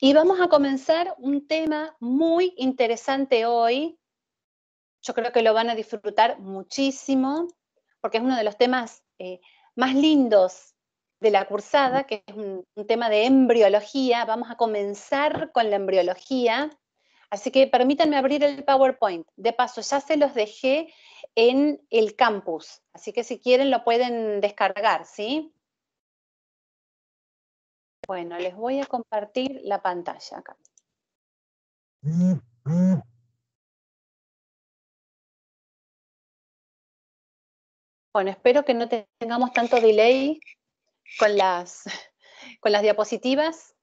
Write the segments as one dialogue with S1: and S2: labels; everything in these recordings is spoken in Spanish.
S1: Y vamos a comenzar un tema muy interesante hoy. Yo creo que lo van a disfrutar muchísimo, porque es uno de los temas eh, más lindos de la cursada, que es un, tema de embriología. Vamos a comenzar con la embriología. Así que permítanme abrir el PowerPoint. De paso, ya se los dejé en el campus, así que si quieren lo pueden descargar, ¿sí?
S2: Bueno, les voy a compartir la pantalla acá. Bueno, espero que no tengamos tanto delay con
S1: las, con las diapositivas.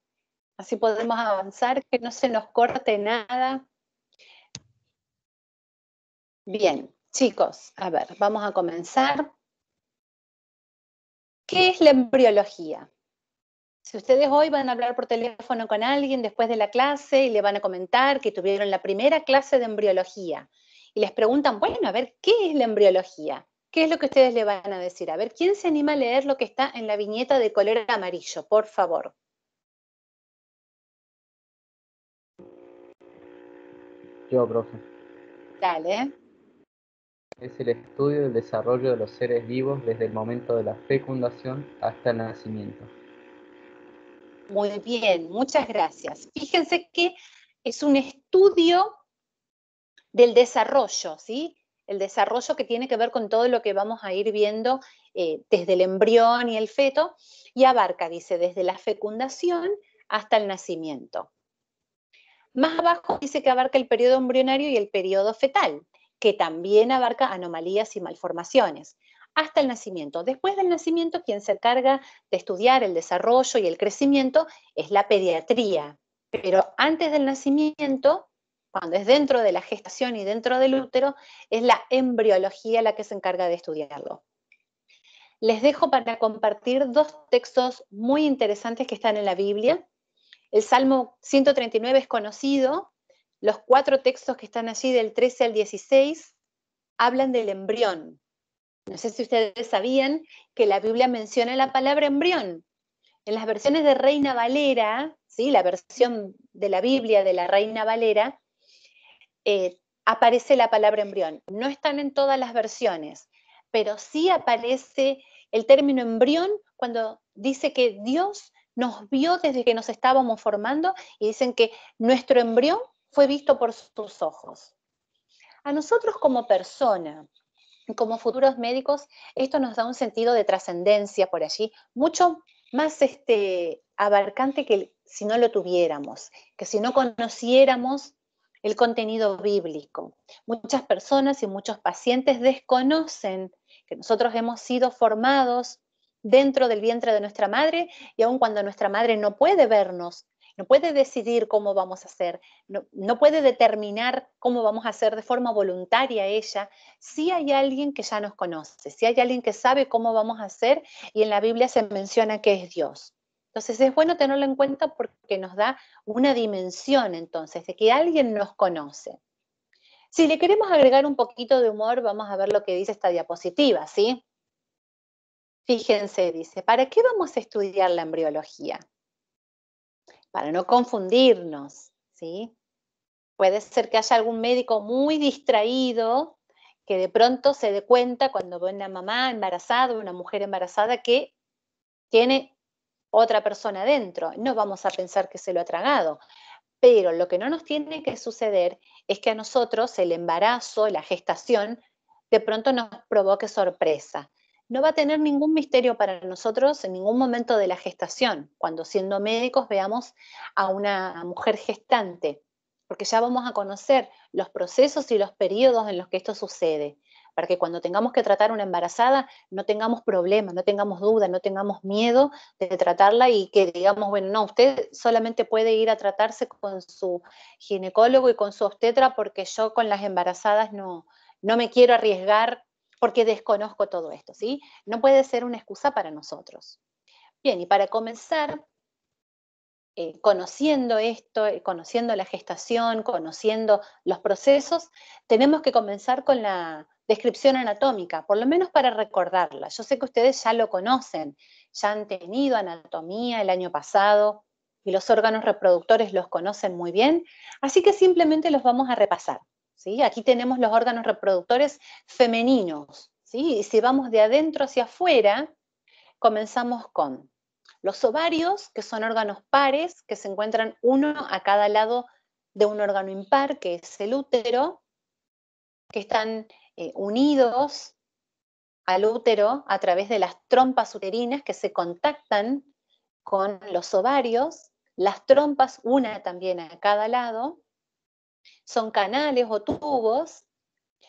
S1: Así podemos avanzar, que no se nos corte nada. Bien, chicos, a ver, vamos a comenzar. ¿Qué es la embriología? Si ustedes hoy van a hablar por teléfono con alguien después de la clase y le van a comentar que tuvieron la primera clase de embriología y les preguntan, bueno, a ver, ¿qué es la embriología? ¿Qué es lo que ustedes le van a decir? A ver, ¿quién se anima a leer lo que está en la viñeta de color
S2: amarillo, por favor? Yo, profe. Dale. Es el
S1: estudio del desarrollo de los seres vivos desde el momento de la fecundación hasta el nacimiento muy bien, muchas gracias. Fíjense que es un estudio del desarrollo, ¿sí? El desarrollo que tiene que ver con todo lo que vamos a ir viendo eh, desde el embrión y el feto y abarca, dice, desde la fecundación hasta el nacimiento. Más abajo dice que abarca el periodo embrionario y el periodo fetal, que también abarca anomalías y malformaciones hasta el nacimiento. Después del nacimiento, quien se encarga de estudiar el desarrollo y el crecimiento es la pediatría. Pero antes del nacimiento, cuando es dentro de la gestación y dentro del útero, es la embriología la que se encarga de estudiarlo. Les dejo para compartir dos textos muy interesantes que están en la Biblia. El Salmo 139 es conocido, los cuatro textos que están allí del 13 al 16 hablan del embrión. No sé si ustedes sabían que la Biblia menciona la palabra embrión. En las versiones de Reina Valera, ¿sí? la versión de la Biblia de la Reina Valera, eh, aparece la palabra embrión. No están en todas las versiones, pero sí aparece el término embrión cuando dice que Dios nos vio desde que nos estábamos formando y dicen que nuestro embrión fue visto por sus ojos. A nosotros como persona, como futuros médicos, esto nos da un sentido de trascendencia por allí, mucho más este, abarcante que si no lo tuviéramos, que si no conociéramos el contenido bíblico. Muchas personas y muchos pacientes desconocen que nosotros hemos sido formados dentro del vientre de nuestra madre y aun cuando nuestra madre no puede vernos, no puede decidir cómo vamos a hacer, no, puede determinar cómo vamos a hacer de forma voluntaria ella, si hay alguien que ya nos conoce, si hay alguien que sabe cómo vamos a hacer y en la Biblia se menciona que es Dios. Entonces es bueno tenerlo en cuenta porque nos da una dimensión entonces de que alguien nos conoce. Si le queremos agregar un poquito de humor, vamos a ver lo que dice esta diapositiva, ¿sí? Fíjense, dice, ¿para qué vamos a estudiar la embriología? para no confundirnos, ¿sí? Puede ser que haya algún médico muy distraído que de pronto se dé cuenta cuando ve una mamá embarazada o una mujer embarazada que tiene otra persona dentro. No vamos a pensar que se lo ha tragado. Pero lo que no nos tiene que suceder es que a nosotros el embarazo, la gestación, de pronto nos provoque sorpresa no va a tener ningún misterio para nosotros en ningún momento de la gestación, cuando siendo médicos veamos a una mujer gestante, porque ya vamos a conocer los procesos y los periodos en los que esto sucede, para que cuando tengamos que tratar una embarazada no tengamos problemas, no tengamos dudas, no tengamos miedo de tratarla y que digamos, bueno, no, usted solamente puede ir a tratarse con su ginecólogo y con su obstetra porque yo con las embarazadas no, no me quiero arriesgar porque desconozco todo esto, ¿sí? No puede ser una excusa para nosotros. Bien, y para comenzar, eh, conociendo esto, eh, conociendo la gestación, conociendo los procesos, tenemos que comenzar con la descripción anatómica, por lo menos para recordarla. Yo sé que ustedes ya lo conocen, ya han tenido anatomía el año pasado y los órganos reproductores los conocen muy bien, así que simplemente los vamos a repasar. Aquí tenemos los órganos reproductores femeninos, Y si vamos de adentro hacia afuera, comenzamos con los ovarios, que son órganos pares, que se encuentran uno a cada lado de un órgano impar, que es el útero, que están eh, unidos al útero a través de las trompas uterinas que se contactan con los ovarios, las trompas, una también a cada lado, son canales o tubos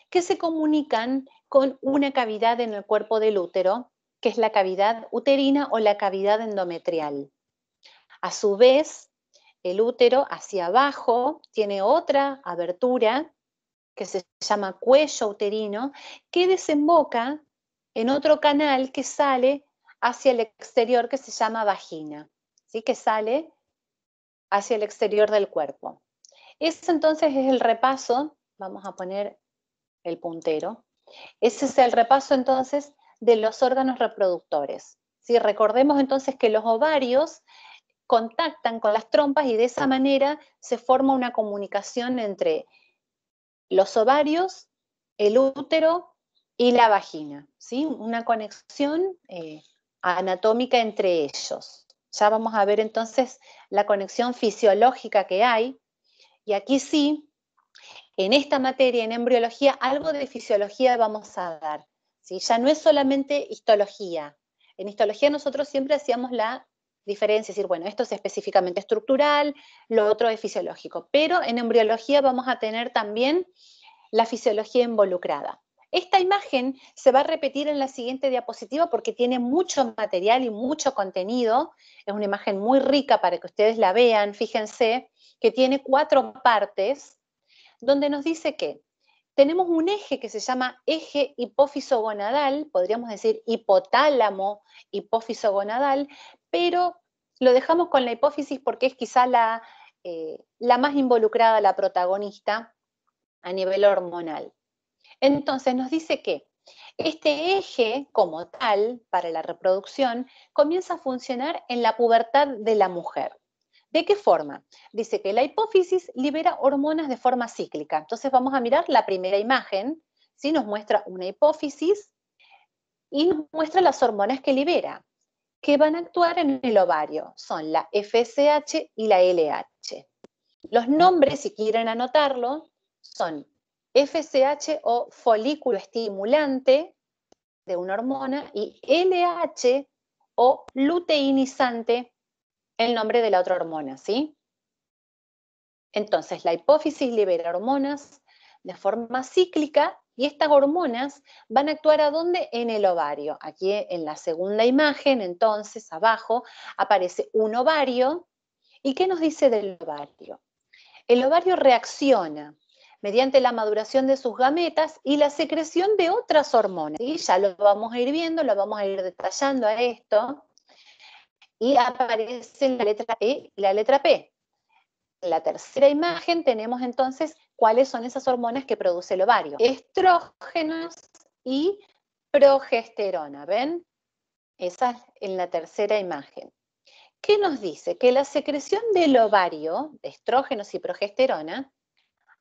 S1: que se comunican con una cavidad en el cuerpo del útero, que es la cavidad uterina o la cavidad endometrial. A su vez, el útero hacia abajo tiene otra abertura que se llama cuello uterino, que desemboca en otro canal que sale hacia el exterior que se llama vagina, que sale hacia el exterior del cuerpo. Ese entonces es el repaso, vamos a poner el puntero, ese es el repaso entonces de los órganos reproductores. Si Recordemos entonces que los ovarios contactan con las trompas y de esa manera se forma una comunicación entre los ovarios, el útero y la vagina, ¿sí? una conexión eh, anatómica entre ellos. Ya vamos a ver entonces la conexión fisiológica que hay y aquí sí, en esta materia, en embriología, algo de fisiología vamos a dar. Ya no es solamente histología. En histología nosotros siempre hacíamos la diferencia, es decir, bueno, esto es específicamente estructural, lo otro es fisiológico, pero en embriología vamos a tener también la fisiología involucrada. Esta imagen se va a repetir en la siguiente diapositiva porque tiene mucho material y mucho contenido. Es una imagen muy rica para que ustedes la vean. Fíjense que tiene cuatro partes donde nos dice que tenemos un eje que se llama eje hipófisogonadal, podríamos decir hipotálamo hipófisogonadal, pero lo dejamos con la hipófisis porque es quizá la, eh, la más involucrada, la protagonista a nivel hormonal. Entonces nos dice que este eje como tal para la reproducción comienza a funcionar en la pubertad de la mujer. ¿De qué forma? Dice que la hipófisis libera hormonas de forma cíclica. Entonces vamos a mirar la primera imagen, si nos muestra una hipófisis y nos muestra las hormonas que libera, que van a actuar en el ovario. Son la FSH y la LH. Los nombres, si quieren anotarlo, son FSH o folículo estimulante de una hormona y LH o luteinizante, el nombre de la otra hormona, ¿sí? Entonces, la hipófisis libera hormonas de forma cíclica y estas hormonas van a actuar a dónde? En el ovario. Aquí en la segunda imagen, entonces, abajo, aparece un ovario. ¿Y qué nos dice del ovario? El ovario reacciona mediante la maduración de sus gametas y la secreción de otras hormonas. Y ya lo vamos a ir viendo, lo vamos a ir detallando a esto. Y aparece la letra E y la letra P. En la tercera imagen tenemos entonces cuáles son esas hormonas que produce el ovario. Estrógenos y progesterona, ¿ven? Esa es en la tercera imagen. ¿Qué nos dice? Que la secreción del ovario, de estrógenos y progesterona,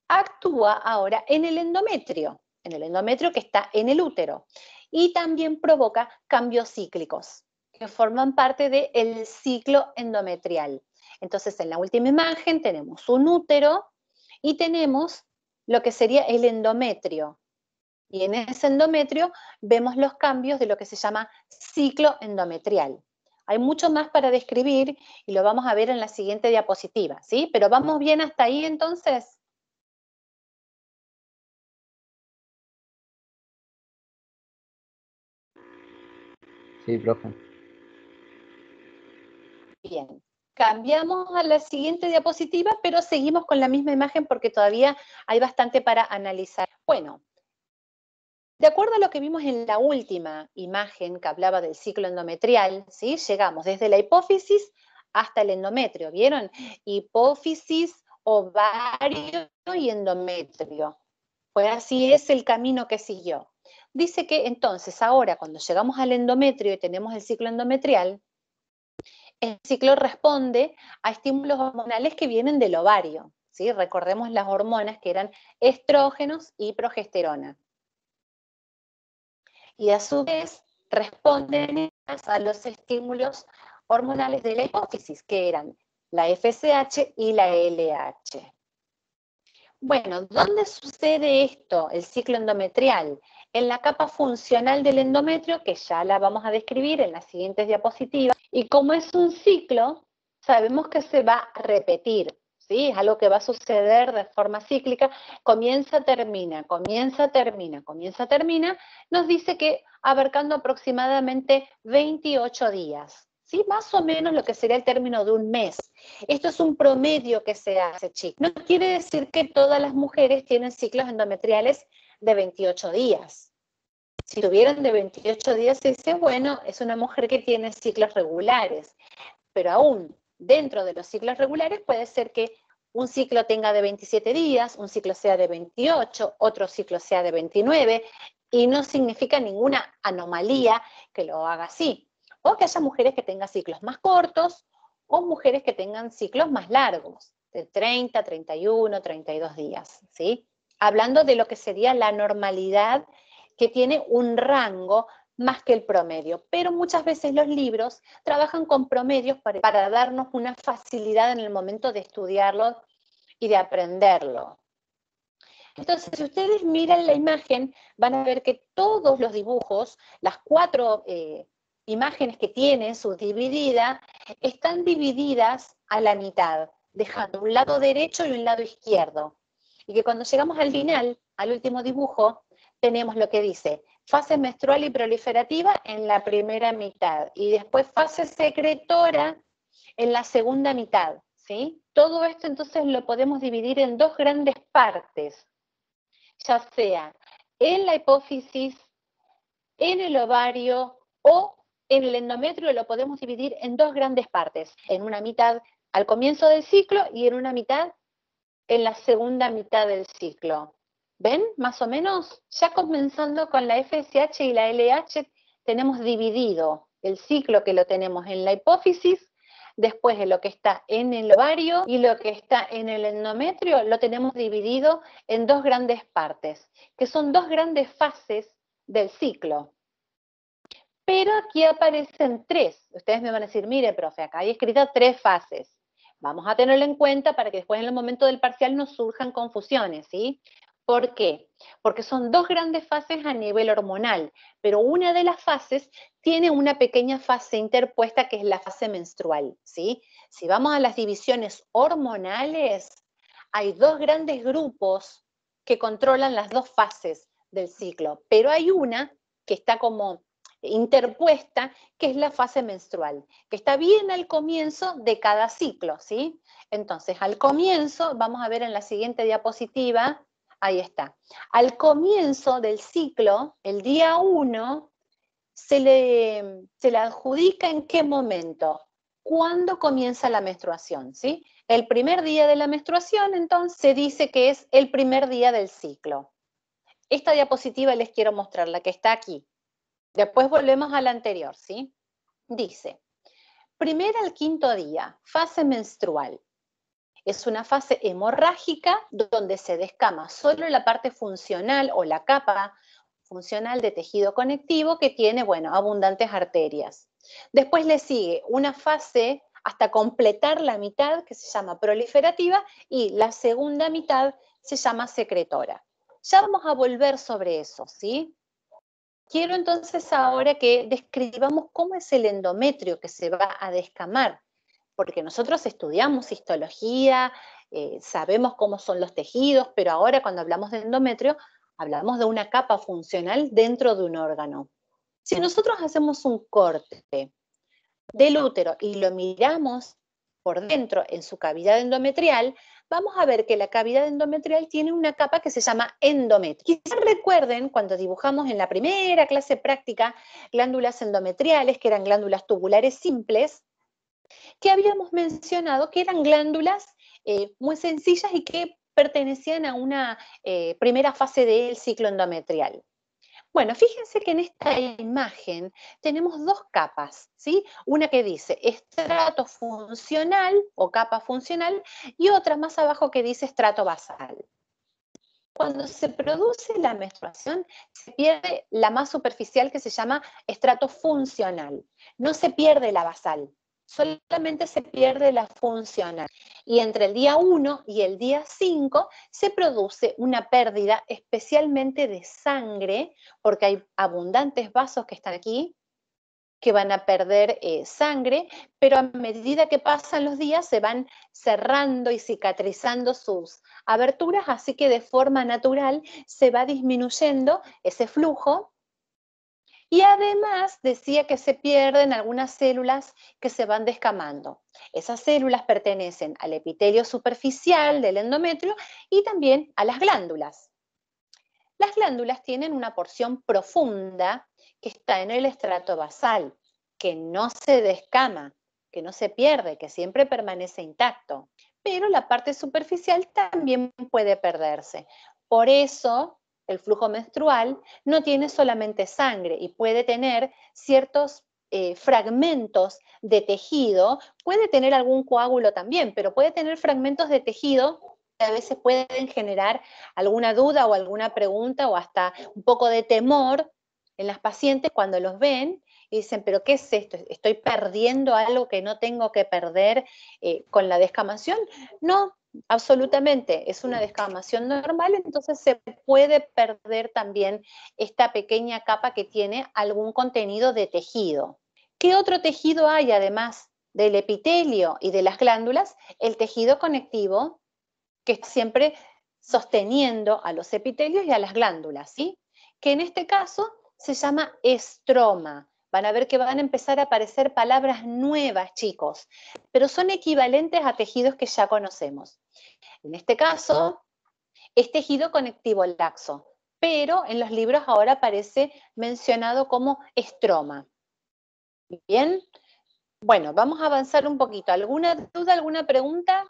S1: actúa ahora en el endometrio, en el endometrio que está en el útero, y también provoca cambios cíclicos que forman parte del ciclo endometrial. Entonces, en la última imagen tenemos un útero y tenemos lo que sería el endometrio. Y en ese endometrio vemos los cambios de lo que se llama ciclo endometrial. Hay mucho más para
S2: describir y lo vamos a ver en la siguiente diapositiva, ¿sí? Pero vamos bien hasta ahí entonces. Sí, profe. Bien.
S1: Cambiamos a la siguiente diapositiva, pero seguimos con la misma imagen porque todavía hay bastante para analizar. Bueno, de acuerdo a lo que vimos en la última imagen que hablaba del ciclo endometrial, ¿sí? llegamos desde la hipófisis hasta el endometrio, ¿vieron? Hipófisis, ovario y endometrio. Pues así es el camino que siguió. Dice que entonces ahora cuando llegamos al endometrio y tenemos el ciclo endometrial, el ciclo responde a estímulos hormonales que vienen del ovario. ¿sí? Recordemos las hormonas que eran estrógenos y progesterona. Y a su vez responden a los estímulos hormonales de la hipófisis, que eran la FSH y la LH. Bueno, ¿dónde sucede esto, el ciclo endometrial? en la capa funcional del endometrio, que ya la vamos a describir en las siguientes diapositivas. Y como es un ciclo, sabemos que se va a repetir, ¿sí? Es algo que va a suceder de forma cíclica. Comienza, termina, comienza, termina, comienza, termina. Nos dice que abarcando aproximadamente 28 días, ¿sí? Más o menos lo que sería el término de un mes. Esto es un promedio que se hace, chicos. No quiere decir que todas las mujeres tienen ciclos endometriales de 28 días. Si tuvieron de 28 días, se dice, bueno, es una mujer que tiene ciclos regulares, pero aún dentro de los ciclos regulares puede ser que un ciclo tenga de 27 días, un ciclo sea de 28, otro ciclo sea de 29, y no significa ninguna anomalía que lo haga así. O que haya mujeres que tengan ciclos más cortos o mujeres que tengan ciclos más largos, de 30, 31, 32 días, ¿sí? hablando de lo que sería la normalidad que tiene un rango más que el promedio. Pero muchas veces los libros trabajan con promedios para, darnos una facilidad en el momento de estudiarlo y de aprenderlo. Entonces, si ustedes miran la imagen, van a ver que todos los dibujos, las cuatro eh, imágenes que tienen subdividida, están divididas a la mitad, dejando un lado derecho y un lado izquierdo y que cuando llegamos al final, al último dibujo, tenemos lo que dice fase menstrual y proliferativa en la primera mitad y después fase secretora en la segunda mitad, ¿sí? Todo esto entonces lo podemos dividir en dos grandes partes, ya sea en la hipófisis, en el ovario o en el endometrio lo podemos dividir en dos grandes partes, en una mitad al comienzo del ciclo y en una mitad en la segunda mitad del ciclo. ¿Ven? Más o menos, ya comenzando con la FSH y la LH, tenemos dividido el ciclo que lo tenemos en la hipófisis, después de lo que está en el ovario y lo que está en el endometrio, lo tenemos dividido en dos grandes partes, que son dos grandes fases del ciclo. Pero aquí aparecen tres. Ustedes me van a decir, mire, profe, acá hay escrita tres fases. Vamos a tenerlo en cuenta para que después en el momento del parcial no surjan confusiones, ¿sí? ¿Por qué? Porque son dos grandes fases a nivel hormonal, pero una de las fases tiene una pequeña fase interpuesta que es la fase menstrual, ¿sí? Si vamos a las divisiones hormonales, hay dos grandes grupos que controlan las dos fases del ciclo, pero hay una que está como interpuesta, que es la fase menstrual, que está bien al comienzo de cada ciclo, ¿sí? Entonces, al comienzo, vamos a ver en la siguiente diapositiva, ahí está. Al comienzo del ciclo, el día 1, se le, se le adjudica en qué momento, cuándo comienza la menstruación, ¿sí? El primer día de la menstruación, entonces, se dice que es el primer día del ciclo. Esta diapositiva les quiero mostrar, la que está aquí. Después volvemos a la anterior, ¿sí? Dice, primer al quinto día, fase menstrual. Es una fase hemorrágica donde se descama solo la parte funcional o la capa funcional de tejido conectivo que tiene, bueno, abundantes arterias. Después le sigue una fase hasta completar la mitad que se llama proliferativa y la segunda mitad se llama secretora. Ya vamos a volver sobre eso, ¿sí? Quiero entonces ahora que describamos cómo es el endometrio que se va a descamar, porque nosotros estudiamos histología, eh, sabemos cómo son los tejidos, pero ahora cuando hablamos de endometrio, hablamos de una capa funcional dentro de un órgano. Si nosotros hacemos un corte del útero y lo miramos por dentro en su cavidad endometrial, vamos a ver que la cavidad endometrial tiene una capa que se llama endometrio. Quizás recuerden cuando dibujamos en la primera clase práctica glándulas endometriales, que eran glándulas tubulares simples, que habíamos mencionado que eran glándulas eh, muy sencillas y que pertenecían a una eh, primera fase del ciclo endometrial. Bueno, fíjense que en esta imagen tenemos dos capas, ¿sí? Una que dice estrato funcional o capa funcional y otra más abajo que dice estrato basal. Cuando se produce la menstruación, se pierde la más superficial que se llama estrato funcional. No se pierde la basal, solamente se pierde la funcional. Y entre el día 1 y el día 5 se produce una pérdida especialmente de sangre, porque hay abundantes vasos que están aquí que van a perder eh, sangre, pero a medida que pasan los días se van cerrando y cicatrizando sus aberturas, así que de forma natural se va disminuyendo ese flujo y además decía que se pierden algunas células que se van descamando. Esas células pertenecen al epitelio superficial del endometrio y también a las glándulas. Las glándulas tienen una porción profunda que está en el estrato basal, que no se descama, que no se pierde, que siempre permanece intacto. Pero la parte superficial también puede perderse. Por eso el flujo menstrual no tiene solamente sangre y puede tener ciertos eh, fragmentos de tejido, puede tener algún coágulo también, pero puede tener fragmentos de tejido que a veces pueden generar alguna duda o alguna pregunta o hasta un poco de temor en las pacientes cuando los ven dicen, pero ¿qué es esto? ¿Estoy perdiendo algo que no tengo que perder eh, con la descamación? No, absolutamente, es una descamación normal, entonces se puede perder también esta pequeña capa que tiene algún contenido de tejido. ¿Qué otro tejido hay además del epitelio y de las glándulas? El tejido conectivo, que está siempre sosteniendo a los epitelios y a las glándulas, Que en este caso se llama estroma. Van a ver que van a empezar a aparecer palabras nuevas, chicos, pero son equivalentes a tejidos que ya conocemos. En este caso, es tejido conectivo laxo, pero en los libros ahora aparece mencionado como estroma. ¿Bien? Bueno, vamos a avanzar
S2: un poquito. ¿Alguna duda, alguna pregunta?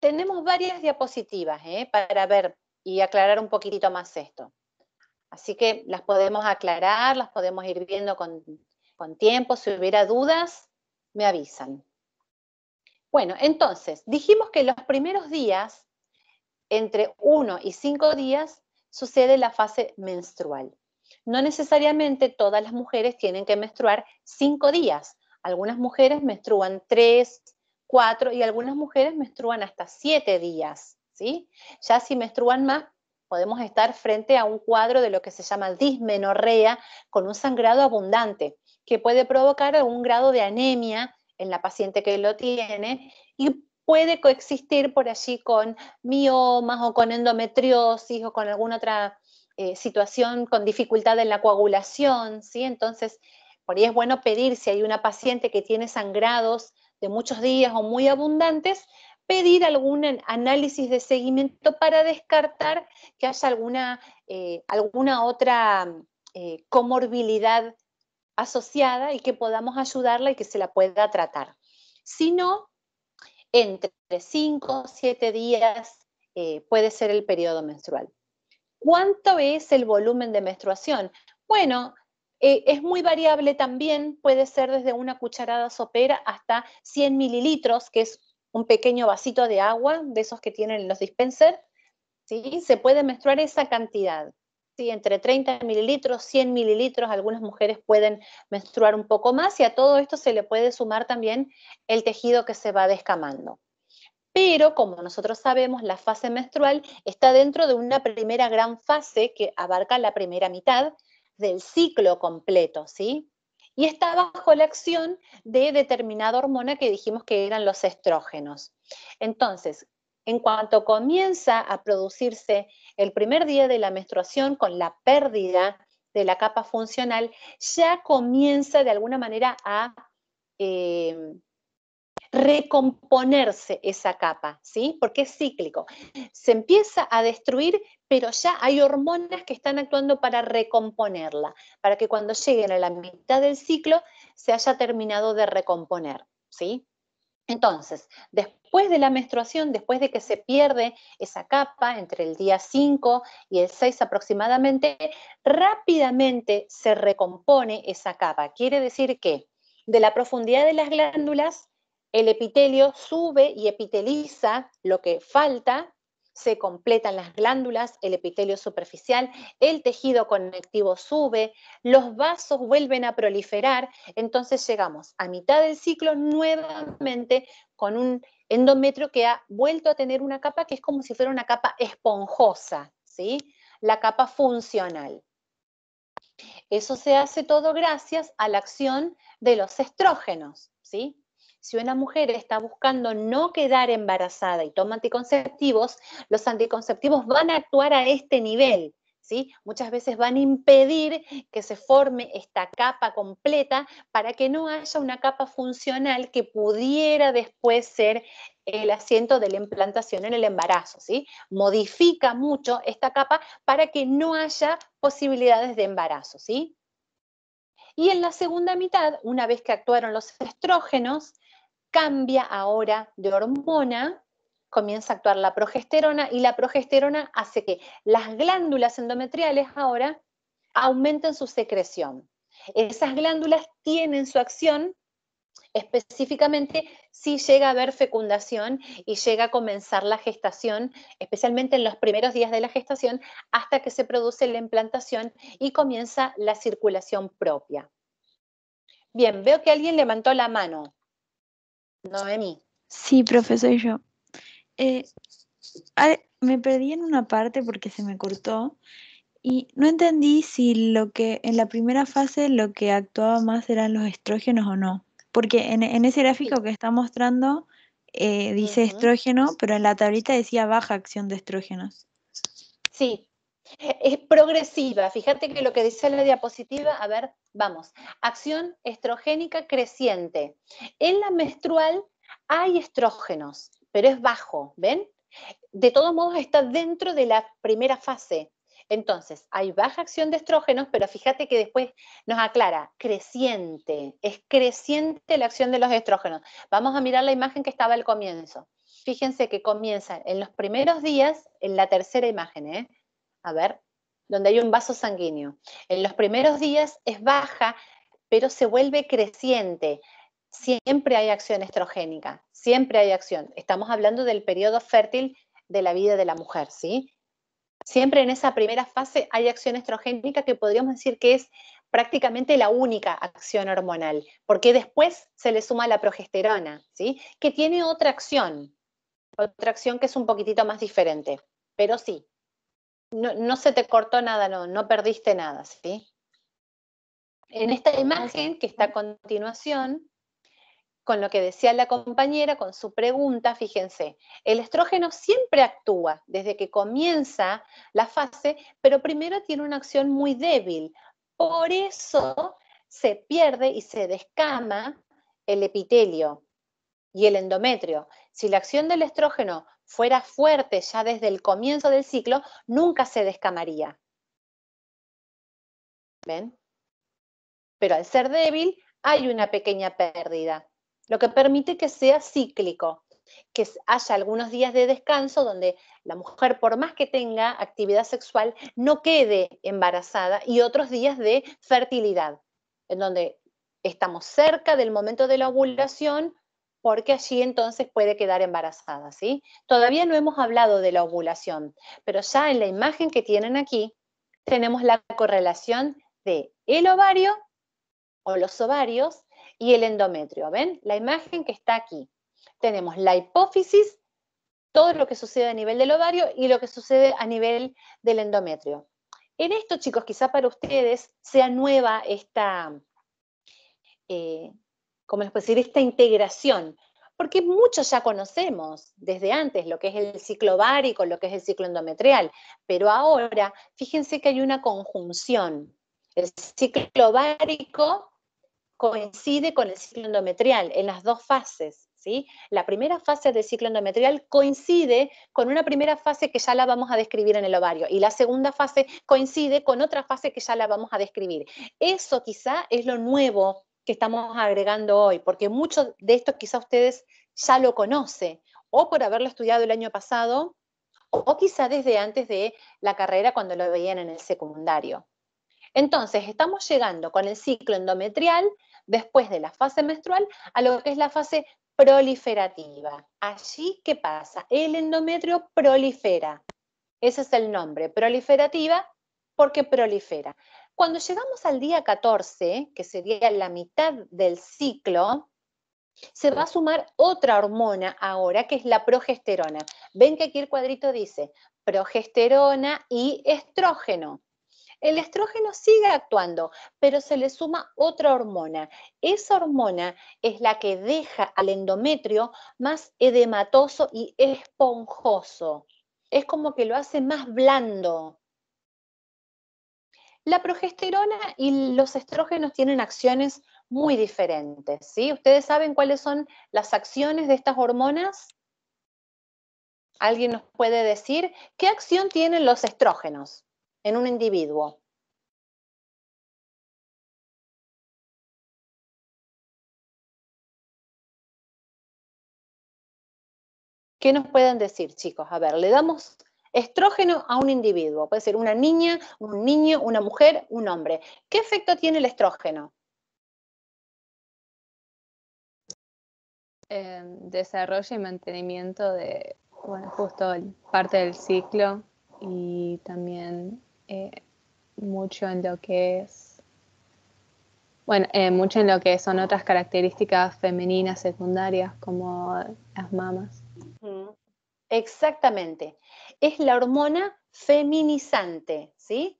S2: Tenemos varias diapositivas ¿eh? para ver y aclarar un
S1: poquitito más esto. Así que las podemos aclarar, las podemos ir viendo con, tiempo. Si hubiera dudas, me avisan. Bueno, entonces, dijimos que los primeros días, entre 1 y 5 días, sucede la fase menstrual. No necesariamente todas las mujeres tienen que menstruar cinco días. Algunas mujeres menstruan tres y algunas mujeres menstruan hasta siete días, ¿sí? Ya si menstruan más, podemos estar frente a un cuadro de lo que se llama dismenorrea con un sangrado abundante que puede provocar algún grado de anemia en la paciente que lo tiene y puede coexistir por allí con miomas o con endometriosis o con alguna otra eh, situación con dificultad en la coagulación, ¿sí? Entonces, por ahí es bueno pedir si hay una paciente que tiene sangrados de muchos días o muy abundantes, pedir algún análisis de seguimiento para descartar que haya alguna, eh, alguna otra eh, comorbilidad asociada y que podamos ayudarla y que se la pueda tratar. Si no, entre 5 o 7 días eh, puede ser el periodo menstrual. ¿Cuánto es el volumen de menstruación? Bueno, eh, es muy variable también, puede ser desde una cucharada sopera hasta 100 mililitros, que es un pequeño vasito de agua, de esos que tienen los dispensers, ¿sí? se puede menstruar esa cantidad. ¿sí? Entre 30 mililitros, 100 mililitros, algunas mujeres pueden menstruar un poco más y a todo esto se le puede sumar también el tejido que se va descamando. Pero como nosotros sabemos, la fase menstrual está dentro de una primera gran fase que abarca la primera mitad, del ciclo completo, ¿sí? Y está bajo la acción de determinada hormona que dijimos que eran los estrógenos. Entonces, en cuanto comienza a producirse el primer día de la menstruación con la pérdida de la capa funcional, ya comienza de alguna manera a eh, recomponerse esa capa, ¿sí? Porque es cíclico. Se empieza a destruir, pero ya hay hormonas que están actuando para recomponerla, para que cuando lleguen a la mitad del ciclo se haya terminado de recomponer, ¿sí? Entonces, después de la menstruación, después de que se pierde esa capa entre el día 5 y el 6 aproximadamente, rápidamente se recompone esa capa. Quiere decir que de la profundidad de las glándulas el epitelio sube y epiteliza lo que falta, se completan las glándulas, el epitelio superficial, el tejido conectivo sube, los vasos vuelven a proliferar, entonces llegamos a mitad del ciclo nuevamente con un endometrio que ha vuelto a tener una capa que es como si fuera una capa esponjosa, ¿sí? La capa funcional. Eso se hace todo gracias a la acción de los estrógenos, ¿sí? Si una mujer está buscando no quedar embarazada y toma anticonceptivos, los anticonceptivos van a actuar a este nivel. ¿Sí? Muchas veces van a impedir que se forme esta capa completa para que no haya una capa funcional que pudiera después ser el asiento de la implantación en el embarazo, ¿sí? Modifica mucho esta capa para que no haya posibilidades de embarazo, ¿sí? Y en la segunda mitad, una vez que actuaron los estrógenos, cambia ahora de hormona, comienza a actuar la progesterona y la progesterona hace que las glándulas endometriales ahora aumenten su secreción. Esas glándulas tienen su acción específicamente si llega a haber fecundación y llega a comenzar la gestación, especialmente en los primeros días de la gestación, hasta que se produce la implantación y comienza la circulación propia. Bien, veo que alguien levantó la mano. Sí, profesor, yo. Eh, me perdí en una parte porque se me cortó y no entendí si lo que en la primera fase lo que actuaba más eran los estrógenos o no. Porque en, ese gráfico que está mostrando eh, dice estrógeno, pero en la tablita decía baja acción de estrógenos. Sí, es progresiva. Fíjate que lo que dice la diapositiva, a ver, vamos. Acción estrogénica creciente. En la menstrual hay estrógenos, pero es bajo, ¿ven? De todos modos está dentro de la primera fase. Entonces, hay baja acción de estrógenos, pero fíjate que después nos aclara, creciente, es creciente la acción de los estrógenos. Vamos a mirar la imagen que estaba al comienzo. Fíjense que comienza en los primeros días, en la tercera imagen, ¿eh? a ver, donde hay un vaso sanguíneo. En los primeros días es baja, pero se vuelve creciente. Siempre hay acción estrogénica, siempre hay acción. Estamos hablando del periodo fértil de la vida de la mujer, ¿sí? Siempre en esa primera fase hay acción estrogénica que podríamos decir que es prácticamente la única acción hormonal, porque después se le suma la progesterona, ¿sí? Que tiene otra acción, otra acción que es un poquitito más diferente, pero sí, no, se te cortó nada, no, no perdiste nada, ¿sí? En esta imagen que está a continuación, con lo que decía la compañera, con su pregunta, fíjense, el estrógeno siempre actúa desde que comienza la fase, pero primero tiene una acción muy débil. Por eso se pierde y se descama el epitelio y el endometrio. Si la acción del estrógeno fuera fuerte ya desde el comienzo del ciclo, nunca se descamaría. ¿Ven? Pero al ser débil hay una pequeña pérdida, lo que permite que sea cíclico, que haya algunos días de descanso donde la mujer, por más que tenga actividad sexual, no quede embarazada y otros días de fertilidad, en donde estamos cerca del momento de la ovulación, porque allí entonces puede quedar embarazada, ¿sí? Todavía no hemos hablado de la ovulación, pero ya en la imagen que tienen aquí tenemos la correlación de el ovario o los ovarios y el endometrio, ¿ven? La imagen que está aquí. Tenemos la hipófisis, todo lo que sucede a nivel del ovario y lo que sucede a nivel del endometrio. En esto, chicos, quizá para ustedes sea nueva esta, eh, como les puedo decir, esta integración, porque muchos ya conocemos desde antes lo que es el ciclo bárico, lo que es el ciclo endometrial, pero ahora fíjense que hay una conjunción. El ciclo bárico coincide con el ciclo endometrial en las dos fases. ¿Sí? La primera fase del ciclo endometrial coincide con una primera fase que ya la vamos a describir en el ovario y la segunda fase coincide con otra fase que ya la vamos a describir. Eso quizá es lo nuevo que estamos agregando hoy, porque muchos de estos quizá ustedes ya lo conocen, o por haberlo estudiado el año pasado, o, o quizá desde antes de la carrera cuando lo veían en el secundario. Entonces, estamos llegando con el ciclo endometrial, después de la fase menstrual, a lo que es la fase proliferativa. Allí, ¿qué pasa? El endometrio prolifera. Ese es el nombre, proliferativa, porque prolifera. Cuando llegamos al día 14, que sería la mitad del ciclo, se va a sumar otra hormona ahora, que es la progesterona. Ven que aquí el cuadrito dice progesterona y estrógeno. El estrógeno sigue actuando, pero se le suma otra hormona. Esa hormona es la que deja al endometrio más edematoso y esponjoso. Es como que lo hace más blando, la progesterona y los estrógenos tienen acciones muy diferentes, ¿sí? ¿Ustedes saben cuáles son las acciones de estas hormonas?
S2: ¿Alguien nos puede decir qué acción tienen los estrógenos en un individuo? ¿Qué nos pueden decir, chicos? A ver, le damos Estrógeno a un individuo, puede ser una
S1: niña, un niño, una mujer, un hombre. ¿Qué efecto tiene el estrógeno? desarrollo y mantenimiento de, bueno, justo parte del ciclo y también eh, mucho en lo que es, bueno, eh, mucho en lo que son otras características femeninas secundarias como las mamas. Exactamente es la hormona feminizante, ¿sí?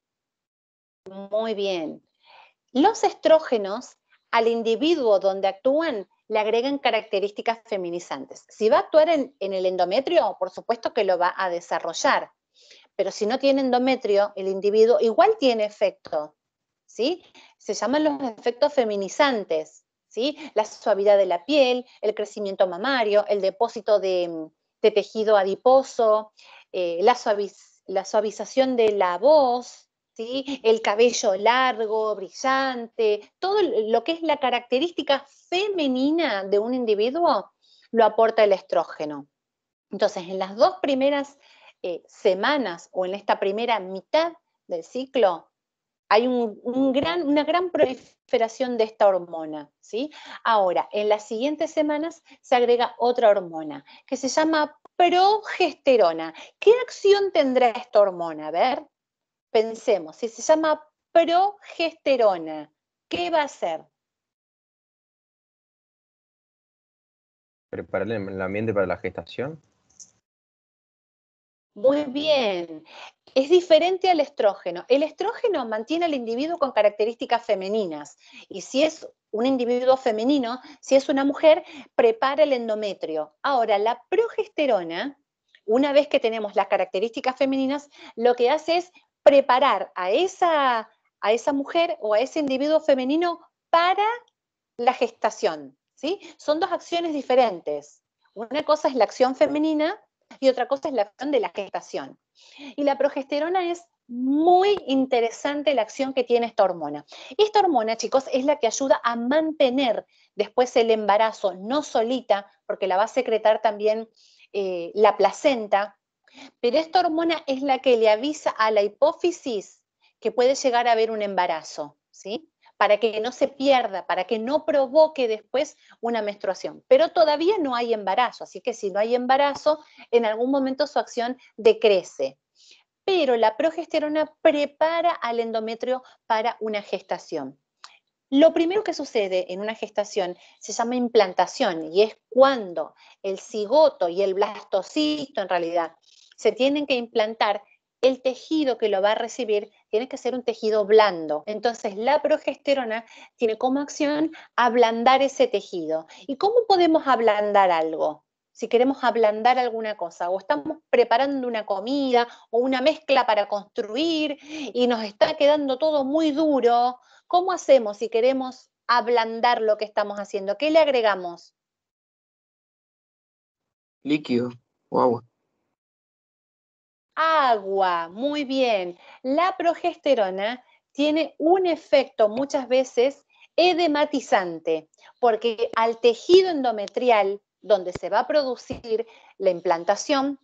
S1: Muy bien. Los estrógenos al individuo donde actúan le agregan características feminizantes. Si va a actuar en, el endometrio, por supuesto que lo va a desarrollar, pero si no tiene endometrio, el individuo igual tiene efecto, ¿sí? Se llaman los efectos feminizantes, ¿sí? La suavidad de la piel, el crecimiento mamario, el depósito de, de tejido adiposo, eh, la, suavización de la voz, ¿sí? el cabello largo, brillante, todo lo que es la característica femenina de un individuo lo aporta el estrógeno. Entonces, en las dos primeras eh, semanas o en esta primera mitad del ciclo, hay una gran proliferación de esta hormona. ¿sí? Ahora, en las siguientes semanas se agrega otra hormona que se llama progesterona. ¿Qué acción tendrá esta hormona? A ver, pensemos, si se llama progesterona, ¿qué va a hacer?
S2: ¿Preparar el ambiente para la gestación? Muy bien. Es diferente al
S1: estrógeno. El estrógeno mantiene al individuo con características femeninas y si es un individuo femenino, si es una mujer, prepara el endometrio. Ahora, la progesterona, una vez que tenemos las características femeninas, lo que hace es preparar a esa, a esa mujer o a ese individuo femenino para la gestación. ¿sí? Son dos acciones diferentes. Una cosa es la acción femenina y otra cosa es la acción de la gestación. Y la progesterona es muy interesante la acción que tiene esta hormona. Esta hormona, chicos, es la que ayuda a mantener después el embarazo, no solita, porque la va a secretar también eh, la placenta, pero esta hormona es la que le avisa a la hipófisis que puede llegar a haber un embarazo, ¿sí? para que no se pierda, para que no provoque después una menstruación. Pero todavía no hay embarazo, así que si no hay embarazo, en algún momento su acción decrece. Pero la progesterona prepara al endometrio para una gestación. Lo primero que sucede en una gestación se llama implantación y es cuando el cigoto y el blastocisto en realidad se tienen que implantar el tejido que lo va a recibir tiene que ser un tejido blando. Entonces, la progesterona tiene como acción ablandar ese tejido. ¿Y cómo podemos ablandar algo? Si queremos ablandar alguna cosa o estamos preparando una comida o una mezcla para construir y nos está quedando todo muy duro, ¿cómo hacemos si queremos ablandar lo que estamos haciendo? ¿Qué le agregamos?
S2: Líquido o agua.
S1: Agua, muy bien. La progesterona tiene un efecto muchas veces edematizante, porque al tejido endometrial donde se va a producir la implantación,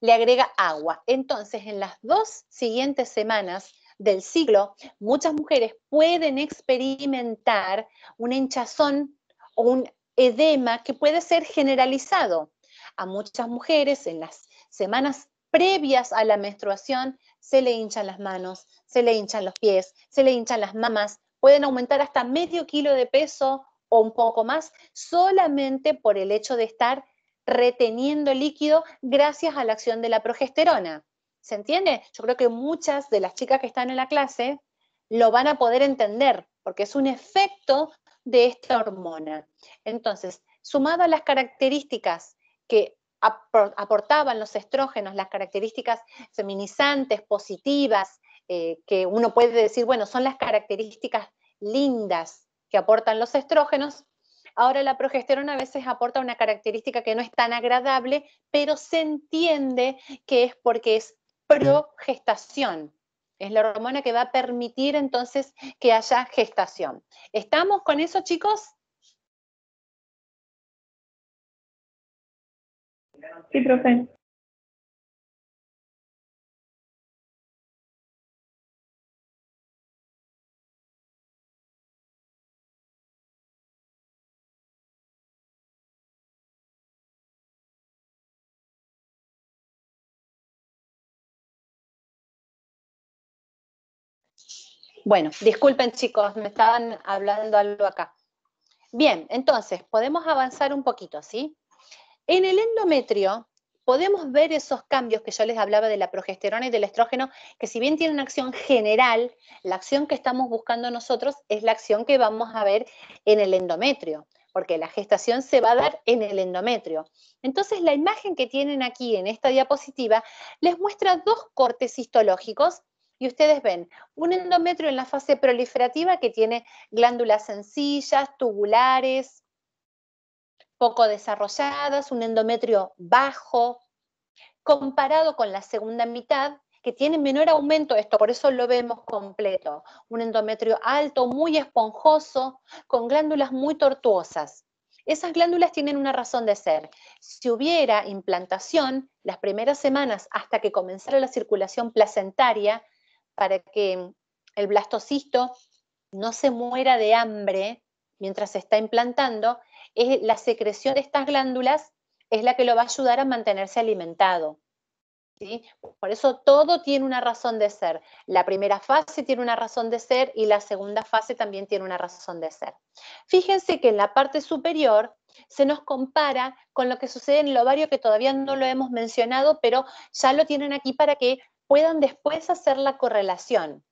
S1: le agrega agua. Entonces, en las dos siguientes semanas del ciclo, muchas mujeres pueden experimentar un hinchazón o un edema que puede ser generalizado. A muchas mujeres en las semanas previas a la menstruación, se le hinchan las manos, se le hinchan los pies, se le hinchan las mamas, pueden aumentar hasta medio kilo de peso o un poco más solamente por el hecho de estar reteniendo líquido gracias a la acción de la progesterona. ¿Se entiende? Yo creo que muchas de las chicas que están en la clase lo van a poder entender porque es un efecto de esta hormona. Entonces, sumado a las características que aportaban los estrógenos las características feminizantes, positivas, eh, que uno puede decir, bueno, son las características lindas que aportan los estrógenos. Ahora la progesterona a veces aporta una característica que no es tan agradable, pero se entiende que es porque es progestación. Es la hormona que va a permitir entonces que haya gestación. ¿Estamos con eso, chicos?
S2: Sí, profe. Bueno, disculpen chicos, me estaban hablando algo acá.
S1: Bien, entonces, podemos avanzar un poquito, ¿sí? En el endometrio podemos ver esos cambios que yo les hablaba de la progesterona y del estrógeno, que si bien tienen acción general, la acción que estamos buscando nosotros es la acción que vamos a ver en el endometrio, porque la gestación se va a dar en el endometrio. Entonces, la imagen que tienen aquí en esta diapositiva les muestra dos cortes histológicos y ustedes ven un endometrio en la fase proliferativa que tiene glándulas sencillas, tubulares, poco desarrolladas, un endometrio bajo, comparado con la segunda mitad, que tiene menor aumento esto, por eso lo vemos completo. Un endometrio alto, muy esponjoso, con glándulas muy tortuosas. Esas glándulas tienen una razón de ser. Si hubiera implantación las primeras semanas hasta que comenzara la circulación placentaria, para que el blastocisto no se muera de hambre mientras se está implantando, es la secreción de estas glándulas es la que lo va a ayudar a mantenerse alimentado. ¿sí? Por eso todo tiene una razón de ser. La primera fase tiene una razón de ser y la segunda fase también tiene una razón de ser. Fíjense que en la parte superior se nos compara con lo que sucede en el ovario que todavía no lo hemos mencionado, pero ya lo tienen aquí para que puedan después hacer la correlación.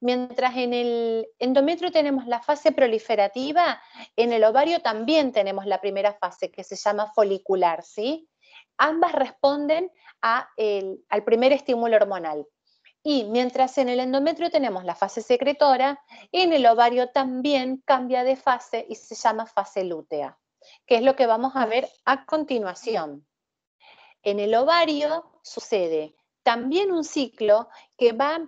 S1: Mientras en el endometrio tenemos la fase proliferativa, en el ovario también tenemos la primera fase que se llama folicular, ¿sí? Ambas responden al primer estímulo hormonal. Y mientras en el endometrio tenemos la fase secretora, en el ovario también cambia de fase y se llama fase lútea, que es lo que vamos a ver a continuación. En el ovario sucede también un ciclo que va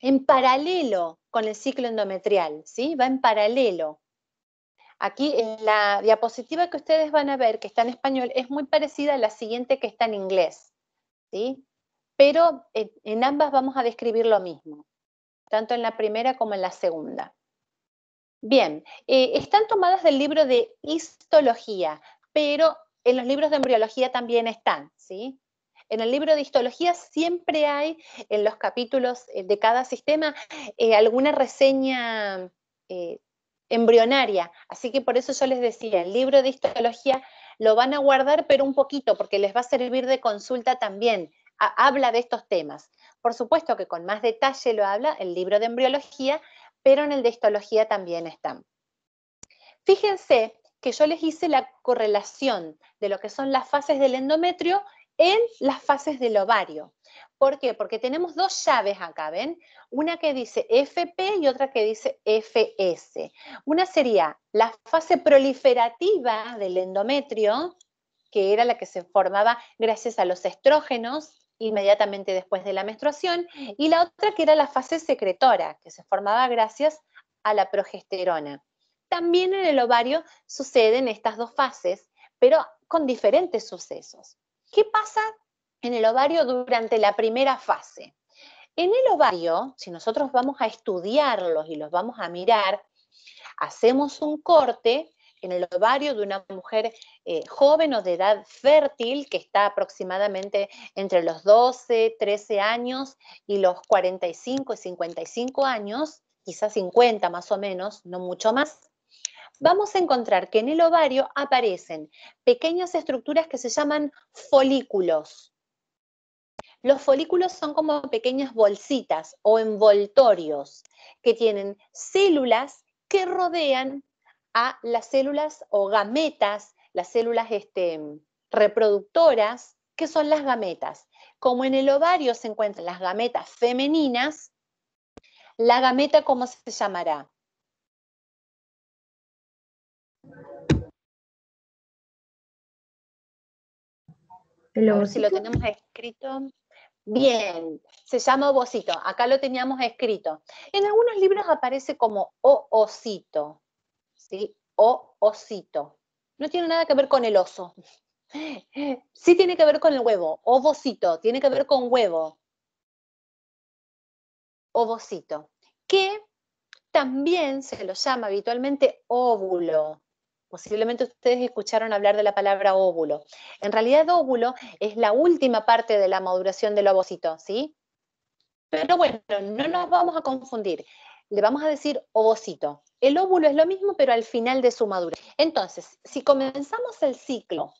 S1: en paralelo con el ciclo endometrial, ¿sí? Va en paralelo. Aquí en la diapositiva que ustedes van a ver, que está en español, es muy parecida a la siguiente que está en inglés, ¿sí? Pero eh, en ambas vamos a describir lo mismo, tanto en la primera como en la segunda. Bien, eh, están tomadas del libro de histología, pero en los libros de embriología también están, ¿sí? En el libro de histología siempre hay en los capítulos eh, de cada sistema eh, alguna reseña eh, embrionaria, así que por eso yo les decía, el libro de histología lo van a guardar pero un poquito porque les va a servir de consulta también. habla de estos temas. Por supuesto que con más detalle lo habla el libro de embriología, pero en el de histología también están. Fíjense que yo les hice la correlación de lo que son las fases del endometrio en las fases del ovario. ¿Por qué? Porque tenemos dos llaves acá, ¿ven? Una que dice FP y otra que dice FS. Una sería la fase proliferativa del endometrio, que era la que se formaba gracias a los estrógenos inmediatamente después de la menstruación, y la otra que era la fase secretora, que se formaba gracias a la progesterona. También en el ovario suceden estas dos fases, pero con diferentes sucesos. ¿Qué pasa en el ovario durante la primera fase? En el ovario, si nosotros vamos a estudiarlos y los vamos a mirar, hacemos un corte en el ovario de una mujer eh, joven o de edad fértil que está aproximadamente entre los 12, 13 años y los 45 y 55 años, quizás 50 más o menos, no mucho más, vamos a encontrar que en el ovario aparecen pequeñas estructuras que se llaman folículos. Los folículos son como pequeñas bolsitas o envoltorios que tienen células que rodean a las células o gametas, las células este, reproductoras, que son las gametas. Como en el ovario se encuentran las gametas femeninas,
S2: la gameta, ¿cómo se llamará? si lo tenemos escrito. Bien, se llama ovocito. Acá lo teníamos
S1: escrito. En algunos libros aparece como o osito. O No tiene nada que ver con el oso. Sí tiene que ver con el huevo. Ovocito. Tiene que ver con huevo. Ovocito. Que también se lo llama habitualmente óvulo. Posiblemente ustedes escucharon hablar de la palabra óvulo. En realidad, óvulo es la última parte de la maduración del ovocito, ¿sí? Pero bueno, no nos vamos a confundir. Le vamos a decir ovocito. El óvulo es lo mismo, pero al final de su madurez. Entonces, si comenzamos el ciclo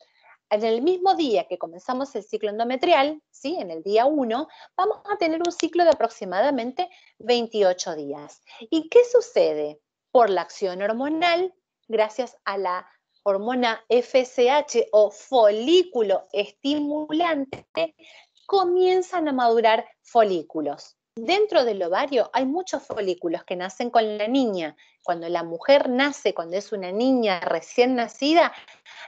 S1: en el mismo día que comenzamos el ciclo endometrial, ¿sí? en el día 1, vamos a tener un ciclo de aproximadamente 28 días. ¿Y qué sucede? Por la acción hormonal gracias a la hormona FSH o folículo estimulante, comienzan a madurar folículos. Dentro del ovario hay muchos folículos que nacen con la niña. Cuando la mujer nace, cuando es una niña recién nacida,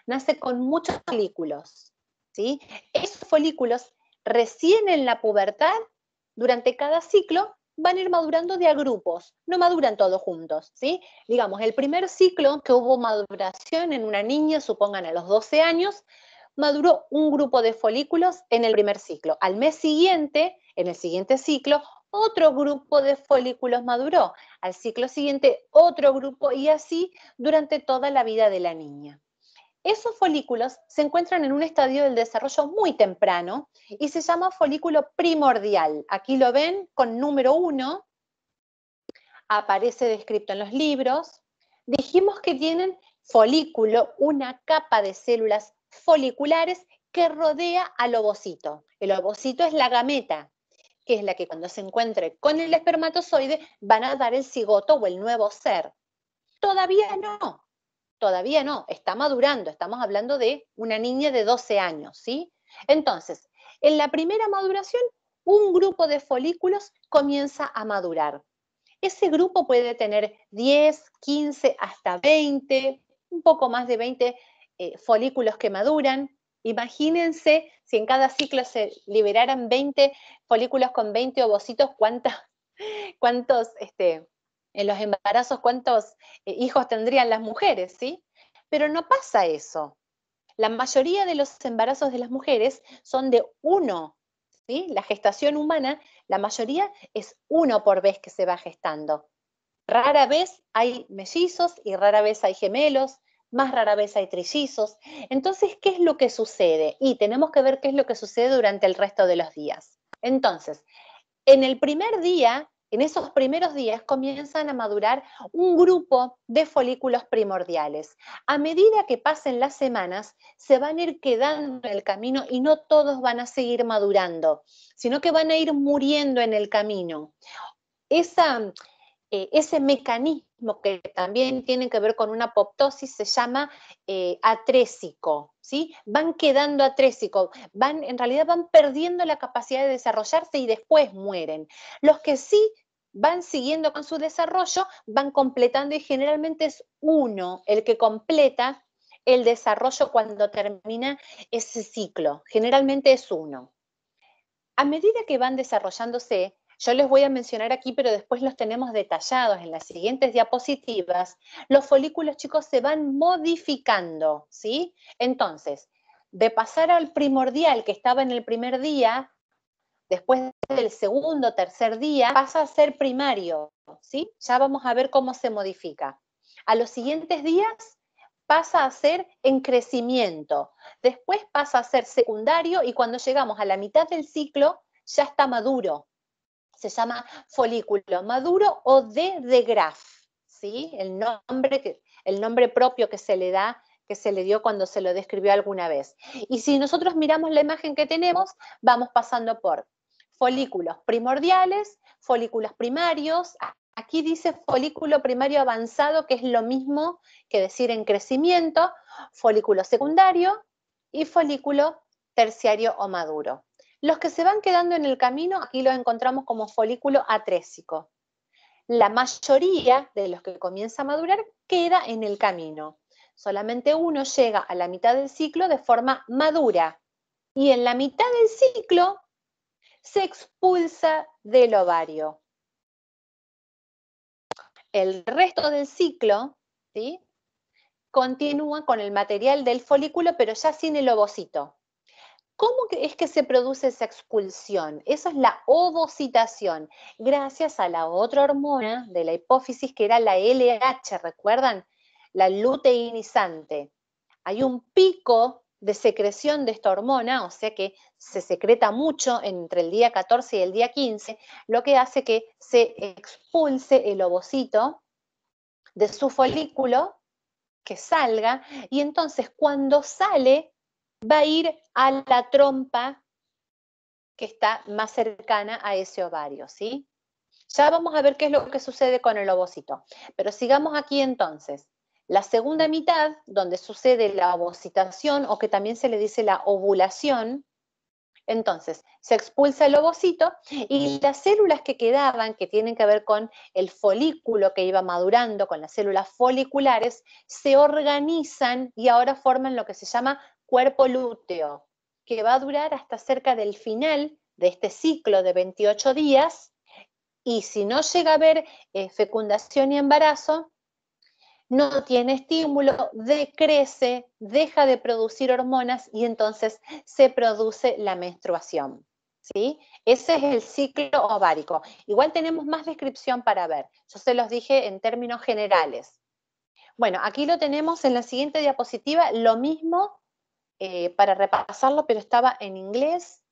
S1: nace con muchos folículos. ¿sí? Esos folículos recién en la pubertad, durante cada ciclo, van a ir madurando de a grupos, no maduran todos juntos, ¿sí? Digamos, el primer ciclo que hubo maduración en una niña, supongan a los 12 años, maduró un grupo de folículos en el primer ciclo. Al mes siguiente, en el siguiente ciclo, otro grupo de folículos maduró. Al ciclo siguiente, otro grupo y así durante toda la vida de la niña. Esos folículos se encuentran en un estadio del desarrollo muy temprano y se llama folículo primordial. Aquí lo ven con número uno, aparece descrito en los libros. Dijimos que tienen folículo, una capa de células foliculares que rodea al ovocito. El ovocito es la gameta, que es la que cuando se encuentre con el espermatozoide van a dar el cigoto o el nuevo ser. Todavía no, todavía no, está madurando, estamos hablando de una niña de 12 años, ¿sí? Entonces, en la primera maduración, un grupo de folículos comienza a madurar. Ese grupo puede tener 10, 15, hasta 20, un poco más de 20 eh, folículos que maduran. Imagínense si en cada ciclo se liberaran 20 folículos con 20 ovocitos, cuántos este, en los embarazos cuántos eh, hijos tendrían las mujeres, ¿sí? Pero no pasa eso. La mayoría de los embarazos de las mujeres son de uno, ¿sí? La gestación humana, la mayoría es uno por vez que se va gestando. Rara vez hay mellizos y rara vez hay gemelos, más rara vez hay trillizos. Entonces, ¿qué es lo que sucede? Y tenemos que ver qué es lo que sucede durante el resto de los días. Entonces, en el primer día en esos primeros días comienzan a madurar un grupo de folículos primordiales. A medida que pasen las semanas, se van a ir quedando en el camino y no todos van a seguir madurando, sino que van a ir muriendo en el camino. Esa, eh, ese mecanismo que también tiene que ver con una apoptosis se llama eh, atrésico, Van quedando atrésicos, van, en realidad van perdiendo la capacidad de desarrollarse y después mueren. Los que sí van siguiendo con su desarrollo, van completando y generalmente es uno el que completa el desarrollo cuando termina ese ciclo. Generalmente es uno. A medida que van desarrollándose, yo les voy a mencionar aquí, pero después los tenemos detallados en las siguientes diapositivas. Los folículos chicos se van modificando, ¿sí? Entonces, de pasar al primordial que estaba en el primer día, después del segundo, tercer día, pasa a ser primario, ¿sí? Ya vamos a ver cómo se modifica. A los siguientes días pasa a ser en crecimiento, después pasa a ser secundario y cuando llegamos a la mitad del ciclo ya está maduro, se llama folículo maduro o de de Graf, ¿sí? El nombre, el nombre propio que se le da que se le dio cuando se lo describió alguna vez. Y si nosotros miramos la imagen que tenemos, vamos pasando por folículos primordiales, folículos primarios, Aquí dice folículo primario avanzado, que es lo mismo que decir en crecimiento, folículo secundario y folículo terciario o maduro. Los que se van quedando en el camino, aquí los encontramos como folículo atrésico. La mayoría de los que comienza a madurar queda en el camino. Solamente uno llega a la mitad del ciclo de forma madura y en la mitad del ciclo se expulsa del ovario. El resto del ciclo ¿sí? continúa con el material del folículo, pero ya sin el ovocito. ¿Cómo es que se produce esa expulsión? Esa es la ovocitación, gracias a la otra hormona de la hipófisis que era la LH, ¿recuerdan? La luteinizante. Hay un pico de secreción de esta hormona, o sea que se secreta mucho entre el día 14 y el día 15, lo que hace que se expulse el ovocito de su folículo, que salga, y entonces cuando sale va a ir a la trompa que está más cercana a ese ovario, ¿sí? Ya vamos a ver qué es lo que sucede con el ovocito. Pero sigamos aquí entonces. La segunda mitad, donde sucede la ovocitación o que también se le dice la ovulación, entonces se expulsa el ovocito y las células que quedaban, que tienen que ver con el folículo que iba madurando, con las células foliculares, se organizan y ahora forman lo que se llama cuerpo lúteo, que va a durar hasta cerca del final de este ciclo de 28 días, y si no llega a haber eh, fecundación y embarazo, no tiene estímulo, decrece, deja de producir hormonas y entonces se produce la menstruación. ¿sí? Ese es el ciclo ovárico. Igual tenemos más descripción para ver. Yo se los dije en términos generales. Bueno, aquí lo tenemos en la siguiente diapositiva, lo mismo eh, para repasarlo, pero estaba en inglés,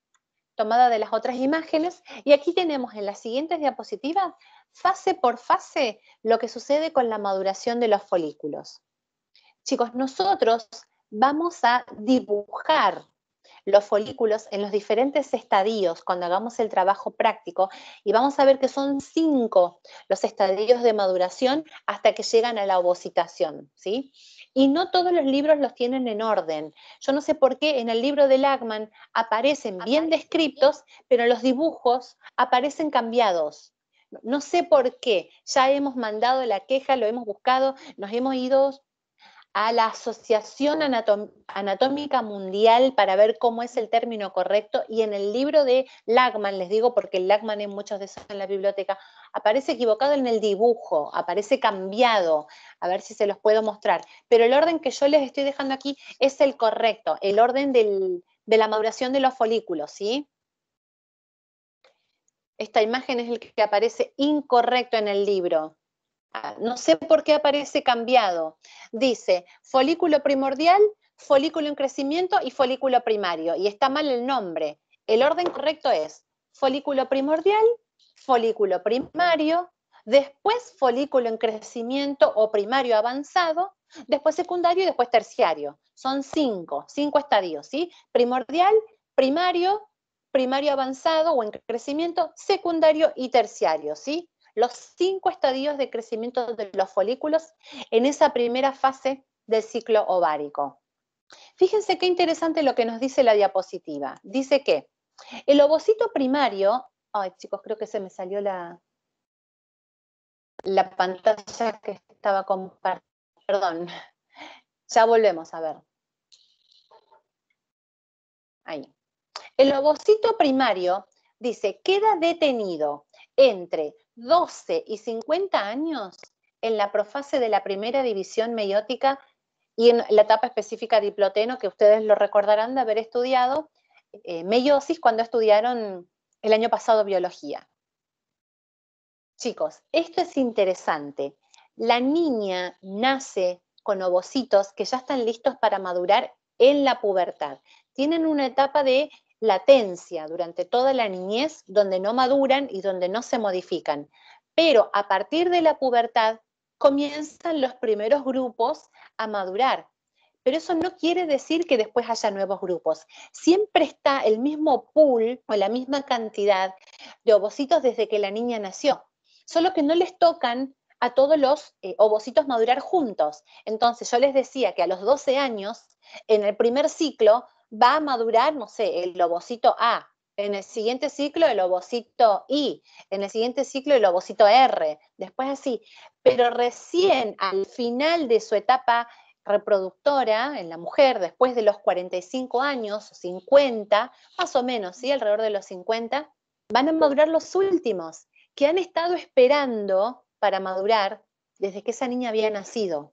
S1: tomada de las otras imágenes. Y aquí tenemos en las siguientes diapositivas, fase por fase, lo que sucede con la maduración de los folículos. Chicos, nosotros vamos a dibujar los folículos en los diferentes estadios cuando hagamos el trabajo práctico y vamos a ver que son cinco los estadios de maduración hasta que llegan a la ovocitación, ¿sí? y no todos los libros los tienen en orden. Yo no sé por qué en el libro de Lagman aparecen bien descritos, pero los dibujos aparecen cambiados. No sé por qué, ya hemos mandado la queja, lo hemos buscado, nos hemos ido a la Asociación Anatómica Mundial para ver cómo es el término correcto y en el libro de Lagman, les digo porque Lagman en muchos de esos en la biblioteca, aparece equivocado en el dibujo, aparece cambiado, a ver si se los puedo mostrar, pero el orden que yo les estoy dejando aquí es el correcto, el orden de la maduración de los folículos, ¿sí? Esta imagen es el que aparece incorrecto en el libro. Ah, no sé por qué aparece cambiado. Dice folículo primordial, folículo en crecimiento y folículo primario. Y está mal el nombre. El orden correcto es folículo primordial, folículo primario, después folículo en crecimiento o primario avanzado, después secundario y después terciario. Son cinco, cinco estadios, ¿sí? Primordial, primario, primario avanzado o en crecimiento, secundario y terciario, ¿sí? los cinco estadios de crecimiento de los folículos en esa primera fase del ciclo ovárico. Fíjense qué interesante lo que nos dice la diapositiva. Dice que el ovocito primario, ay chicos, creo que se me salió la, pantalla que estaba compartiendo, perdón, ya volvemos a ver. Ahí. El ovocito primario dice, queda detenido entre 12 y 50 años en la profase de la primera división meiótica y en la etapa específica diploteno, que ustedes lo recordarán de haber estudiado, eh, meiosis cuando estudiaron el año pasado biología. Chicos, esto es interesante. La niña nace con ovocitos que ya están listos para madurar en la pubertad. Tienen una etapa de latencia durante toda la niñez donde no maduran y donde no se modifican. Pero a partir de la pubertad comienzan los primeros grupos a madurar. Pero eso no quiere decir que después haya nuevos grupos. Siempre está el mismo pool o la misma cantidad de ovocitos desde que la niña nació. Solo que no les tocan a todos los eh, ovocitos madurar juntos. Entonces yo les decía que a los 12 años, en el primer ciclo, va a madurar, no sé, el lobocito A, en el siguiente ciclo el ovocito I, en el siguiente ciclo el ovocito R, después así. Pero recién al final de su etapa reproductora en la mujer, después de los 45 años, 50, más o menos, ¿sí? alrededor de los 50, van a madurar los últimos que han estado esperando para madurar desde que esa niña había nacido.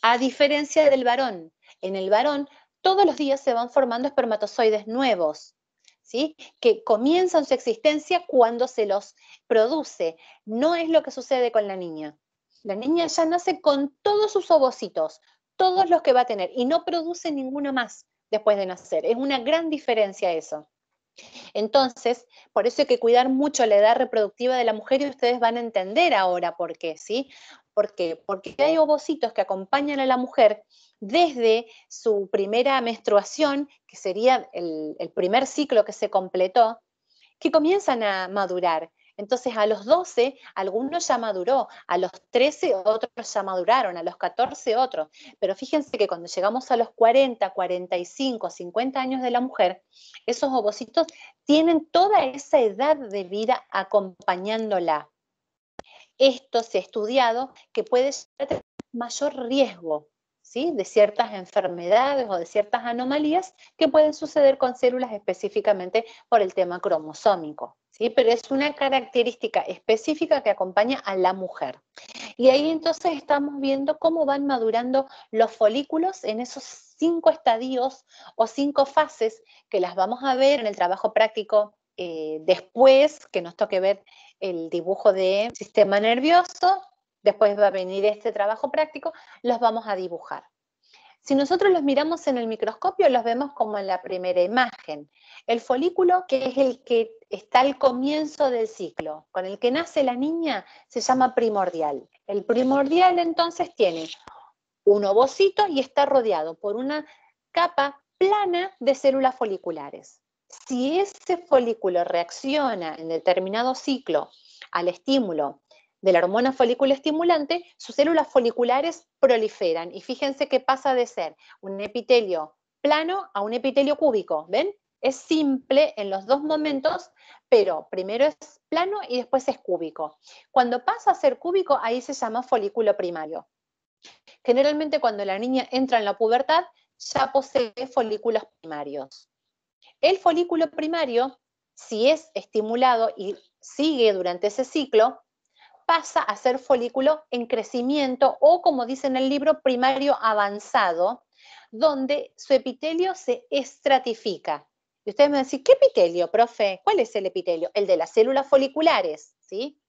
S1: A diferencia del varón, en el varón todos los días se van formando espermatozoides nuevos, ¿sí? que comienzan su existencia cuando se los produce. No es lo que sucede con la niña. La niña ya nace con todos sus ovocitos, todos los que va a tener, y no produce ninguno más después de nacer. Es una gran diferencia eso. Entonces, por eso hay que cuidar mucho la edad reproductiva de la mujer y ustedes van a entender ahora por qué, ¿sí? ¿Por qué? Porque hay ovocitos que acompañan a la mujer desde su primera menstruación, que sería el, el primer ciclo que se completó, que comienzan a madurar entonces, a los 12, algunos ya maduró, a los 13 otros ya maduraron, a los 14 otros. Pero fíjense que cuando llegamos a los 40, 45, 50 años de la mujer, esos ovocitos tienen toda esa edad de vida acompañándola. Esto se ha estudiado que puede tener mayor riesgo ¿Sí? de ciertas enfermedades o de ciertas anomalías que pueden suceder con células específicamente por el tema cromosómico. Pero es una característica específica que acompaña a la mujer. Y ahí entonces estamos viendo cómo van madurando los folículos en esos cinco estadios o cinco fases que las vamos a ver en el trabajo práctico eh, después, que nos toque ver el dibujo de sistema nervioso, después va a venir este trabajo práctico, los vamos a dibujar. Si nosotros los miramos en el microscopio, los vemos como en la primera imagen. El folículo, que es el que está al comienzo del ciclo, con el que nace la niña, se llama primordial. El primordial entonces tiene un ovocito y está rodeado por una capa plana de células foliculares. Si ese folículo reacciona en determinado ciclo al estímulo de la hormona folículo estimulante, sus células foliculares proliferan. Y fíjense que pasa de ser un epitelio plano a un epitelio cúbico, ¿ven? Es simple en los dos momentos, pero primero es plano y después es cúbico. Cuando pasa a ser cúbico, ahí se llama folículo primario. Generalmente cuando la niña entra en la pubertad, ya posee folículos primarios. El folículo primario, si es estimulado y sigue durante ese ciclo, pasa a ser folículo en crecimiento o, como dice en el libro, primario avanzado, donde su epitelio se estratifica. Y ustedes me decir, ¿qué epitelio, profe? ¿Cuál es el epitelio? El de las células foliculares, ¿sí?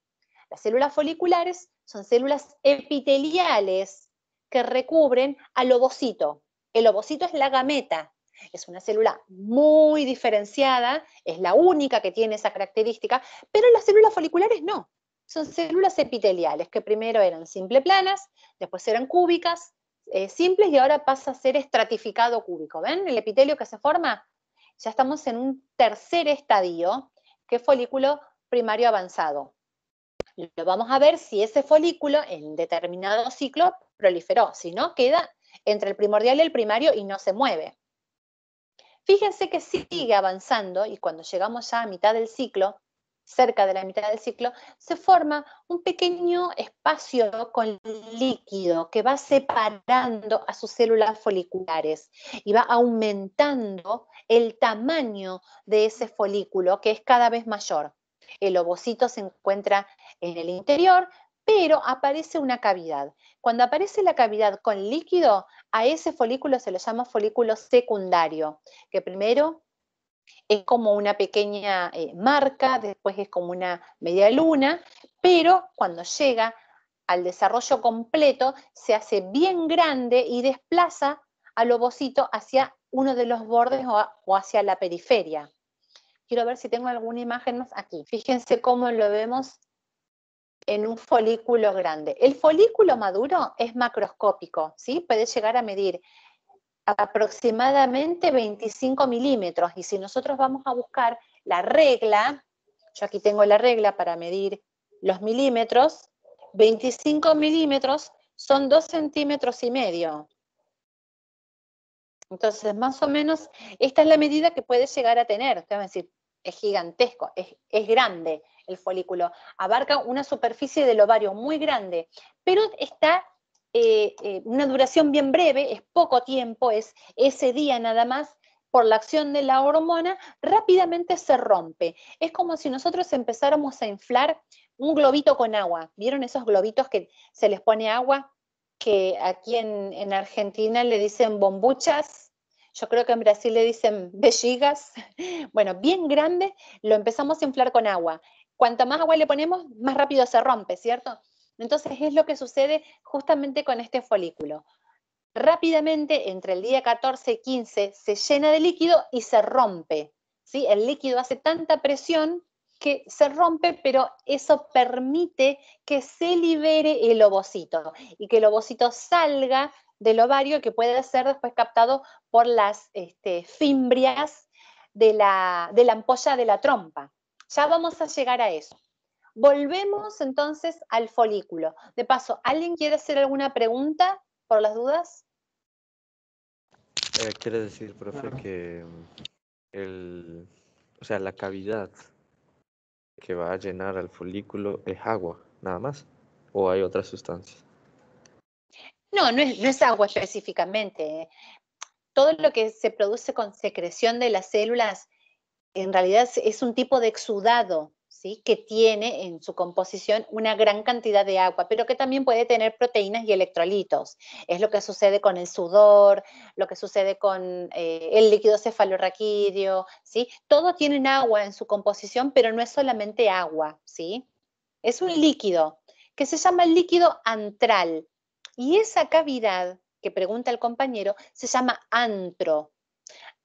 S1: Las células foliculares son células epiteliales que recubren al ovocito. El ovocito es la gameta, es una célula muy diferenciada, es la única que tiene esa característica, pero las células foliculares no son células epiteliales, que primero eran simple planas, después eran cúbicas, eh, simples y ahora pasa a ser estratificado cúbico. ¿Ven el epitelio que se forma? Ya estamos en un tercer estadio, que es folículo primario avanzado. Lo vamos a ver si ese folículo en determinado ciclo proliferó, si no, queda entre el primordial y el primario y no se mueve. Fíjense que sigue avanzando y cuando llegamos ya a mitad del ciclo, cerca de la mitad del ciclo, se forma un pequeño espacio con líquido que va separando a sus células foliculares y va aumentando el tamaño de ese folículo que es cada vez mayor. El ovocito se encuentra en el interior, pero aparece una cavidad. Cuando aparece la cavidad con líquido, a ese folículo se lo llama folículo secundario, que primero es como una pequeña eh, marca, después es como una media luna, pero cuando llega al desarrollo completo se hace bien grande y desplaza al ovocito hacia uno de los bordes o, hacia la periferia. Quiero ver si tengo alguna imagen aquí. Fíjense cómo lo vemos en un folículo grande. El folículo maduro es macroscópico, ¿sí? Puede llegar a medir aproximadamente 25 milímetros. Y si nosotros vamos a buscar la regla, yo aquí tengo la regla para medir los milímetros, 25 milímetros son 2 centímetros y medio. Entonces, más o menos, esta es la medida que puede llegar a tener. Ustedes van decir, es gigantesco, es, es grande el folículo. Abarca una superficie del ovario muy grande, pero está eh, eh, una duración bien breve, es poco tiempo, es ese día nada más, por la acción de la hormona, rápidamente se rompe. Es como si nosotros empezáramos a inflar un globito con agua. ¿Vieron esos globitos que se les pone agua? Que aquí en, en Argentina le dicen bombuchas, yo creo que en Brasil le dicen belligas. Bueno, bien grande, lo empezamos a inflar con agua. cuanto más agua le ponemos, más rápido se rompe, ¿cierto? Entonces es lo que sucede justamente con este folículo. Rápidamente, entre el día 14 y 15, se llena de líquido y se rompe. El líquido hace tanta presión que se rompe, pero eso permite que se libere el ovocito y que el ovocito salga del ovario que puede ser después captado por las este, fimbrias de la ampolla de la trompa. Ya vamos a llegar a eso. Volvemos entonces al folículo. De paso, ¿alguien quiere hacer alguna pregunta por las dudas?
S2: Eh, quiere decir, profe, que mm,
S1: o sea, la cavidad que va a llenar al folículo es agua, nada más, o hay otras sustancias. No, no es agua específicamente. ¿eh? Todo lo que se produce con secreción de las células en realidad es un tipo de exudado que tiene en su composición una gran cantidad de agua, pero que también puede tener proteínas y electrolitos. Es lo que sucede con el sudor, lo que sucede con eh, el líquido cefalorraquídeo, ¿sí? Todo tienen agua en su composición, pero no es solamente agua, ¿sí? Es un líquido que se llama líquido antral. Y esa cavidad que pregunta el compañero se llama antro.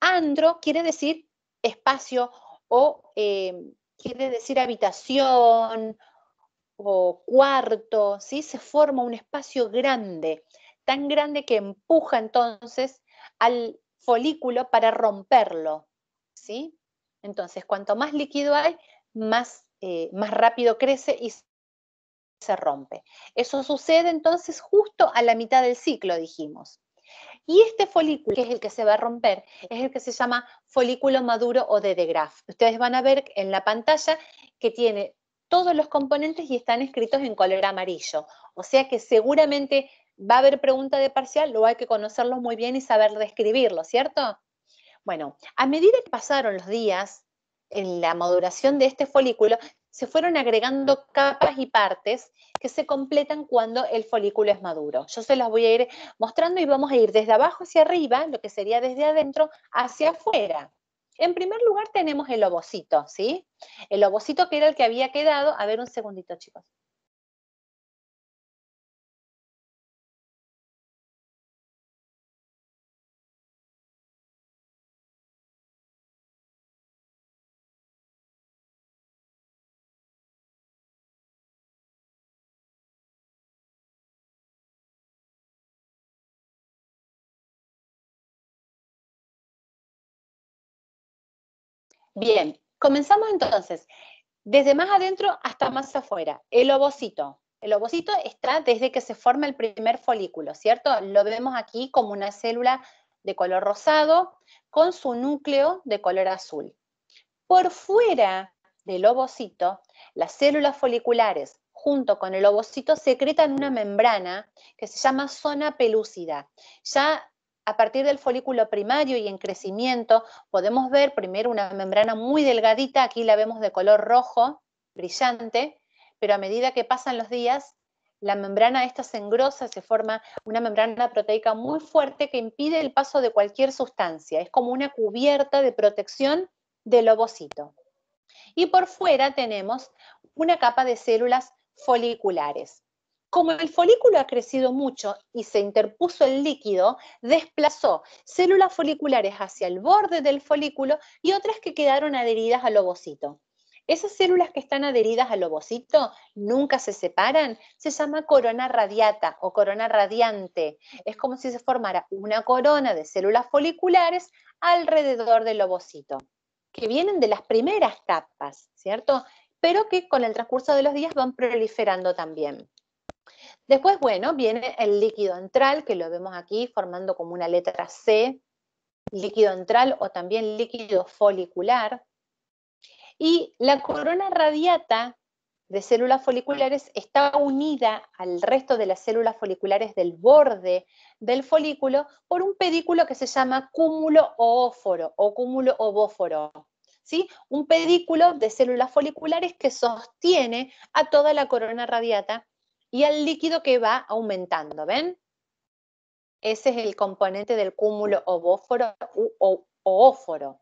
S1: Andro quiere decir espacio o eh, quiere decir habitación o cuarto, ¿sí? se forma un espacio grande, tan grande que empuja entonces al folículo para romperlo. ¿sí? Entonces, cuanto más líquido hay, más, eh, más rápido crece y se rompe. Eso sucede entonces justo a la mitad del ciclo, dijimos. Y este folículo, que es el que se va a romper, es el que se llama folículo maduro o de graf Ustedes van a ver en la pantalla que tiene todos los componentes y están escritos en color amarillo. O sea que seguramente va a haber pregunta de parcial, luego hay que conocerlos muy bien y saber describirlo, ¿cierto? Bueno, a medida que pasaron los días, en la maduración de este folículo, se fueron agregando capas y partes que se completan cuando el folículo es maduro. Yo se las voy a ir mostrando y vamos a ir desde abajo hacia arriba, lo que sería desde adentro hacia afuera. En primer lugar tenemos el
S2: ovocito, ¿sí? El ovocito que era el que había quedado, a ver un segundito chicos. Bien, comenzamos entonces. Desde más adentro hasta más afuera. El ovocito.
S1: El ovocito está desde que se forma el primer folículo, ¿cierto? Lo vemos aquí como una célula de color rosado con su núcleo de color azul. Por fuera del ovocito, las células foliculares junto con el ovocito secretan una membrana que se llama zona pelúcida. Ya a partir del folículo primario y en crecimiento podemos ver primero una membrana muy delgadita, aquí la vemos de color rojo, brillante, pero a medida que pasan los días, la membrana esta se engrosa, se forma una membrana proteica muy fuerte que impide el paso de cualquier sustancia, es como una cubierta de protección del ovocito. Y por fuera tenemos una capa de células foliculares. Como el folículo ha crecido mucho y se interpuso el líquido, desplazó células foliculares hacia el borde del folículo y otras que quedaron adheridas al ovocito. Esas células que están adheridas al ovocito nunca se separan, se llama corona radiata o corona radiante. Es como si se formara una corona de células foliculares alrededor del ovocito, que vienen de las primeras capas, ¿cierto? Pero que con el transcurso de los días van proliferando también. Después, bueno, viene el líquido antral, que lo vemos aquí formando como una letra C, líquido antral o también líquido folicular. Y la corona radiata de células foliculares está unida al resto de las células foliculares del borde del folículo por un pedículo que se llama cúmulo oóforo o cúmulo ovóforo. ¿Sí? Un pedículo de células foliculares que sostiene a toda la corona radiata y al líquido que va aumentando, ¿ven? Ese es el componente del cúmulo ovóforo o oóforo.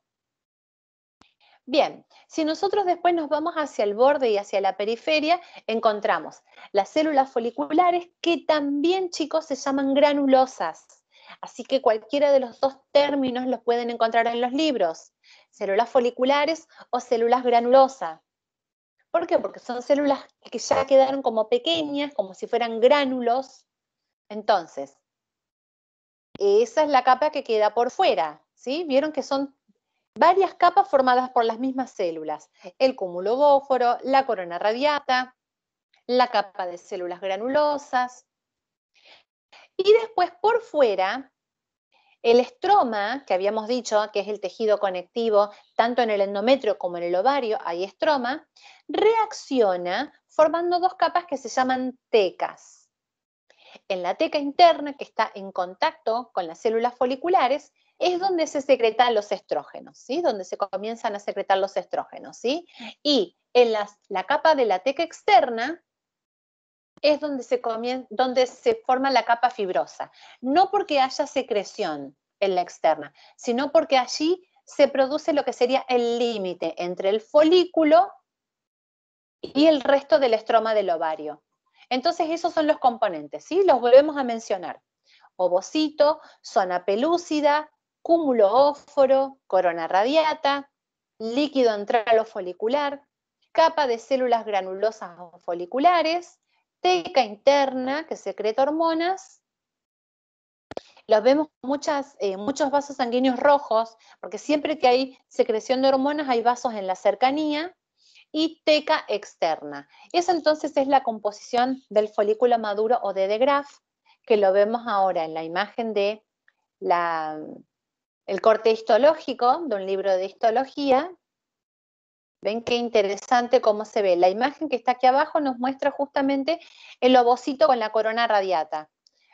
S1: Bien, si nosotros después nos vamos hacia el borde y hacia la periferia, encontramos las células foliculares que también, chicos, se llaman granulosas. Así que cualquiera de los dos términos los pueden encontrar en los libros, células foliculares o células granulosas. ¿Por qué? Porque son células que ya quedaron como pequeñas, como si fueran gránulos. Entonces, esa es la capa que queda por fuera, ¿sí? Vieron que son varias capas formadas por las mismas células. El cúmulo bóforo, la corona radiata, la capa de células granulosas. Y después por fuera el estroma, que habíamos dicho, que es el tejido conectivo, tanto en el endometrio como en el ovario, hay estroma, reacciona formando dos capas que se llaman tecas. En la teca interna, que está en contacto con las células foliculares, es donde se secretan los estrógenos, ¿sí? Donde se comienzan a secretar los estrógenos, ¿sí? Y en la capa de la teca externa, es donde se, donde se forma la capa fibrosa. No porque haya secreción en la externa, sino porque allí se produce lo que sería el límite entre el folículo y el resto del estroma del ovario. Entonces, esos son los componentes, ¿sí? Los volvemos a mencionar. Ovocito, zona pelúcida, cúmulo óforo, corona radiata, líquido o folicular, capa de células granulosas o foliculares, teca interna que secreta hormonas. Los vemos muchas, eh, muchos vasos sanguíneos rojos, porque siempre que hay secreción de hormonas hay vasos en la cercanía y teca externa. Esa entonces es la composición del folículo maduro o de degraf, que lo vemos ahora en la imagen de el corte histológico de un libro de histología, Ven qué interesante cómo se ve. La imagen que está aquí abajo nos muestra justamente el ovocito con la corona radiata.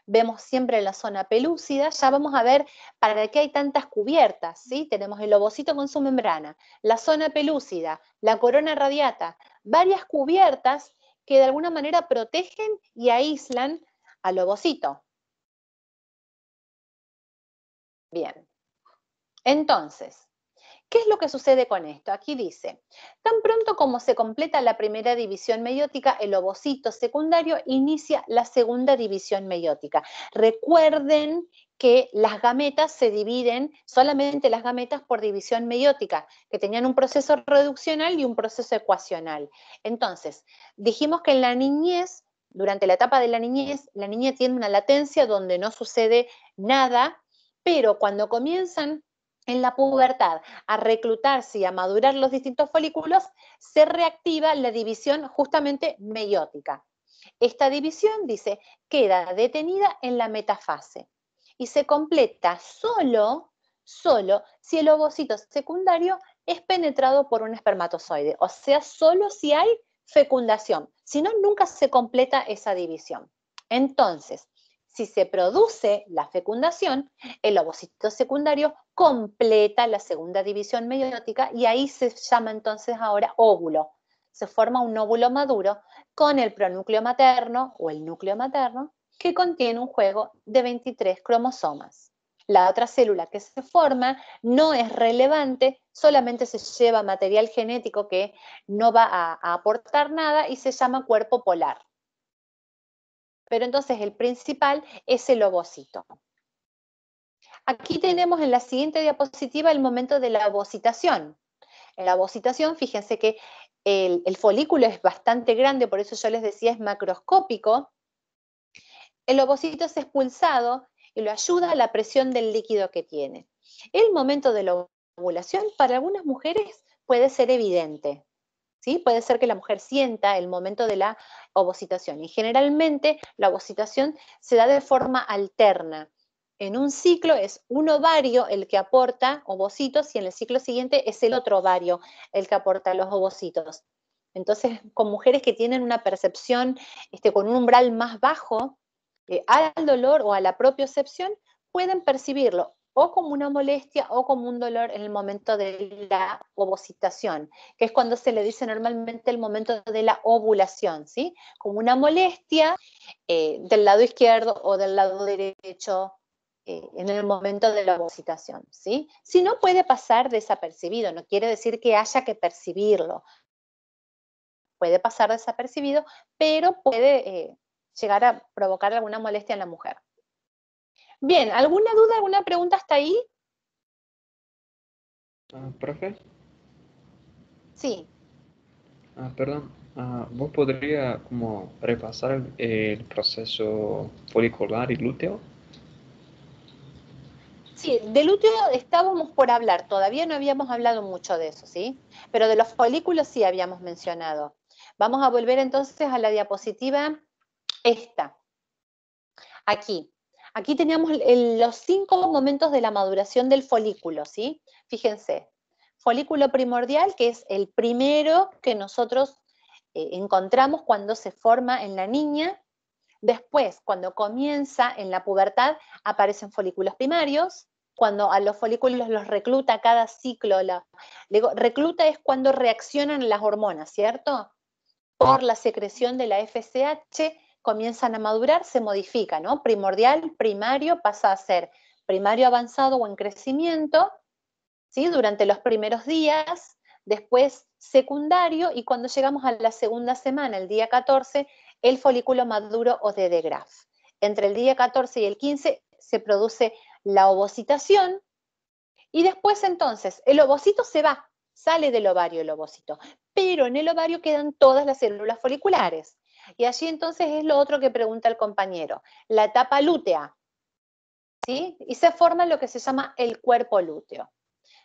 S1: Vemos siempre la zona pelúcida, ya vamos a ver para qué hay tantas cubiertas, ¿sí? Tenemos el ovocito con su membrana, la zona pelúcida, la corona radiata, varias cubiertas que de alguna manera protegen y aíslan al ovocito. Bien, entonces, ¿Qué es lo que sucede con esto? Aquí dice, tan pronto como se completa la primera división meiótica, el ovocito secundario inicia la segunda división meiótica. Recuerden que las gametas se dividen, solamente las gametas por división meiótica, que tenían un proceso reduccional y un proceso ecuacional. Entonces, dijimos que en la niñez, durante la etapa de la niñez, la niña tiene una latencia donde no sucede nada, pero cuando comienzan en la pubertad a reclutarse y a madurar los distintos folículos, se reactiva la división justamente meiótica. Esta división, dice, queda detenida en la metafase y se completa solo, solo si el ovocito secundario es penetrado por un espermatozoide, o sea, solo si hay fecundación, si no, nunca se completa esa división. Entonces, si se produce la fecundación, el ovocito secundario completa la segunda división meiótica y ahí se llama entonces ahora óvulo. Se forma un óvulo maduro con el pronúcleo materno o el núcleo materno que contiene un juego de 23 cromosomas. La otra célula que se forma no es relevante, solamente se lleva material genético que no va a, a aportar nada y se llama cuerpo polar. Pero entonces el principal es el ovocito. Aquí tenemos en la siguiente diapositiva el momento de la ovocitación. En la ovocitación, fíjense que el, el folículo es bastante grande, por eso yo les decía es macroscópico. El ovocito es expulsado y lo ayuda a la presión del líquido que tiene. El momento de la ovulación para algunas mujeres puede ser evidente. Puede ser que la mujer sienta el momento de la ovocitación y generalmente la ovocitación se da de forma alterna. En un ciclo es un ovario el que aporta ovocitos y en el ciclo siguiente es el otro ovario el que aporta los ovocitos. Entonces, con mujeres que tienen una percepción este, con un umbral más bajo eh, al dolor o a la propiocepción, pueden percibirlo o como una molestia o como un dolor en el momento de la ovocitación, que es cuando se le dice normalmente el momento de la ovulación, ¿sí? Como una molestia eh, del lado izquierdo o del lado derecho eh, en el momento de la ovocitación, ¿sí? Si no puede pasar desapercibido, no quiere decir que haya que percibirlo. Puede pasar desapercibido, pero puede eh, llegar a provocar alguna molestia en la mujer. Bien, ¿alguna duda, alguna pregunta hasta ahí?
S2: Ah, ¿Profe?
S1: Sí. Ah, perdón, ah, ¿vos podría como repasar el, proceso folicular y glúteo? Sí, del lúteo estábamos por hablar, todavía no habíamos hablado mucho de eso, ¿sí? Pero de los folículos sí habíamos mencionado. Vamos a volver entonces a la diapositiva esta. Aquí. Aquí teníamos los cinco momentos de la maduración del folículo, ¿sí? Fíjense, folículo primordial, que es el primero que nosotros eh, encontramos cuando se forma en la niña. Después, cuando comienza en la pubertad, aparecen folículos primarios. Cuando a los folículos los recluta cada ciclo, la, recluta es cuando reaccionan las hormonas, ¿cierto? Por la secreción de la FSH comienzan a madurar, se modifica, ¿no? Primordial, primario, pasa a ser primario avanzado o en crecimiento, ¿sí? Durante los primeros días, después secundario y cuando llegamos a la segunda semana, el día 14, el folículo maduro o de degraf. Entre el día 14 y el 15 se produce la ovocitación y después entonces el ovocito se va, sale del ovario el ovocito, pero en el ovario quedan todas las células foliculares. Y allí entonces es lo otro que pregunta el compañero, la etapa lútea, ¿sí? Y se forma lo que se llama el cuerpo lúteo.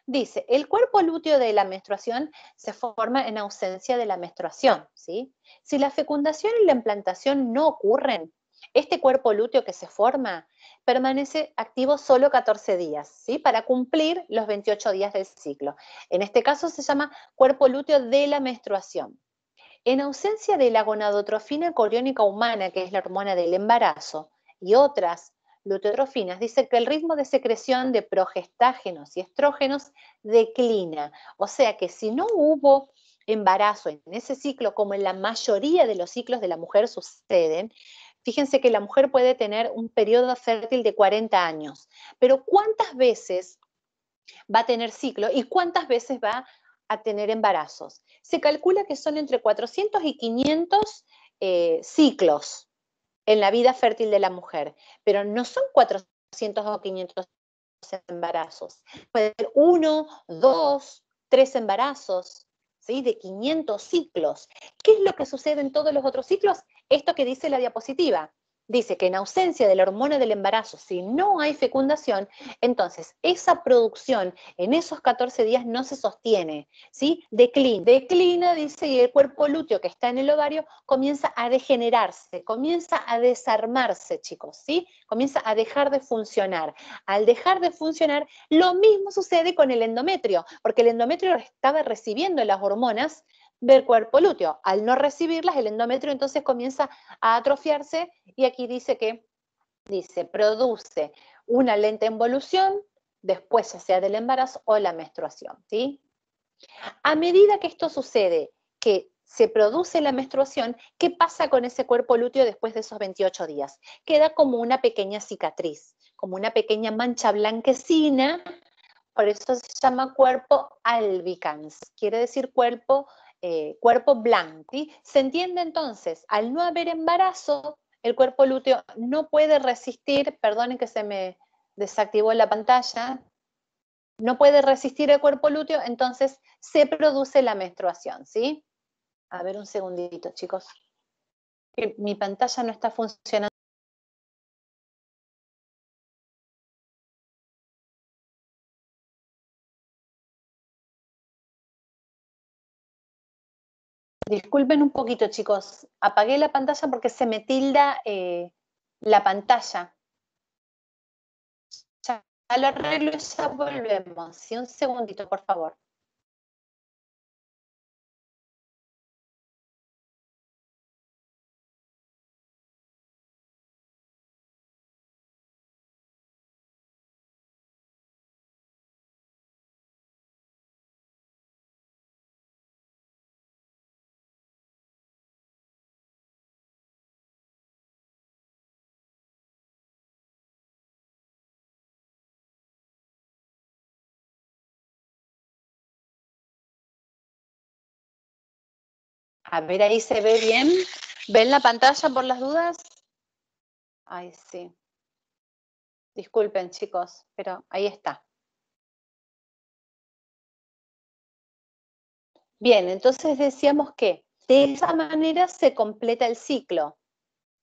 S1: Dice, el cuerpo lúteo de la menstruación se forma en ausencia de la menstruación, ¿sí? Si la fecundación y la implantación no ocurren, este cuerpo lúteo que se forma permanece activo solo 14 días, ¿sí? Para cumplir los 28 días del ciclo. En este caso se llama cuerpo lúteo de la menstruación. En ausencia de la gonadotrofina coriónica humana, que es la hormona del embarazo, y otras luteotrofinas, dice que el ritmo de secreción de progestágenos y estrógenos declina. O sea que si no hubo embarazo en ese ciclo, como en la mayoría de los ciclos de la mujer suceden, fíjense que la mujer puede tener un periodo fértil de 40 años, pero ¿cuántas veces va a tener ciclo y cuántas veces va a a tener embarazos. Se calcula que son entre 400 y 500 eh, ciclos en la vida fértil de la mujer, pero no son 400 o 500 embarazos. Puede ser uno, dos, tres embarazos, ¿sí? De 500 ciclos. ¿Qué es lo que sucede en todos los otros ciclos? Esto que dice la diapositiva dice que en ausencia de la hormona del embarazo, si no hay fecundación, entonces esa producción en esos 14 días no se sostiene, ¿sí? Declina, declina, dice, y el cuerpo lúteo que está en el ovario comienza a degenerarse, comienza a desarmarse, chicos, ¿sí? Comienza a dejar de funcionar. Al dejar de funcionar, lo mismo sucede con el endometrio, porque el endometrio estaba recibiendo las hormonas del cuerpo lúteo. Al no recibirlas, el endometrio entonces comienza a atrofiarse y aquí dice que dice, produce una lenta involución, después ya sea del embarazo o la menstruación. ¿sí? A medida que esto sucede, que se produce la menstruación, ¿qué pasa con ese cuerpo lúteo después de esos 28 días? Queda como una pequeña cicatriz, como una pequeña mancha blanquecina, por eso se llama cuerpo albicans, quiere decir cuerpo eh, cuerpo blanco. Se entiende entonces, al no haber embarazo, el cuerpo lúteo no puede resistir, perdonen que se me desactivó la pantalla, no puede resistir el cuerpo lúteo, entonces se produce la
S2: menstruación, ¿sí? A ver un segundito, chicos. Eh, mi pantalla no está funcionando Disculpen un poquito, chicos. Apagué la pantalla porque se me
S1: tilda eh, la pantalla. Ya lo arreglo y ya volvemos.
S2: un segundito, por favor. A ver, ahí se ve bien. ¿Ven la pantalla por las dudas? Ay, sí. Disculpen, chicos, pero ahí está. Bien, entonces decíamos que de esa manera se completa el ciclo.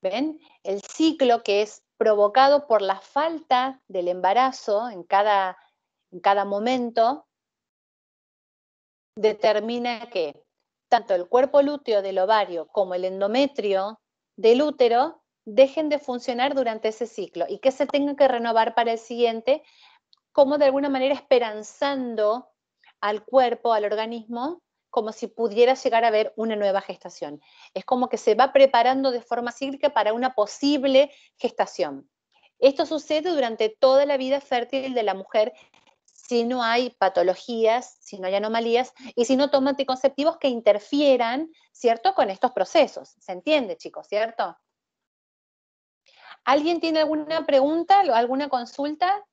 S1: ¿Ven? El ciclo que es provocado por la falta del embarazo en cada, en cada momento determina que tanto el cuerpo lúteo del ovario como el endometrio del útero dejen de funcionar durante ese ciclo y que se tenga que renovar para el siguiente, como de alguna manera esperanzando al cuerpo, al organismo, como si pudiera llegar a haber una nueva gestación. Es como que se va preparando de forma cíclica para una posible gestación. Esto sucede durante toda la vida fértil de la mujer si no hay patologías, si no hay anomalías y si no toma anticonceptivos que interfieran, ¿cierto?, con estos procesos. ¿Se entiende, chicos, cierto?
S2: ¿Alguien tiene alguna pregunta, o alguna consulta?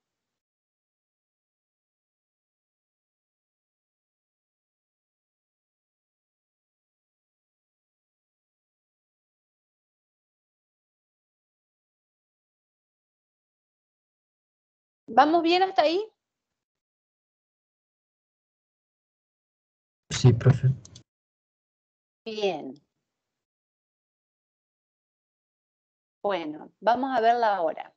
S2: ¿Vamos bien hasta ahí? Bien. Bueno, vamos a verla ahora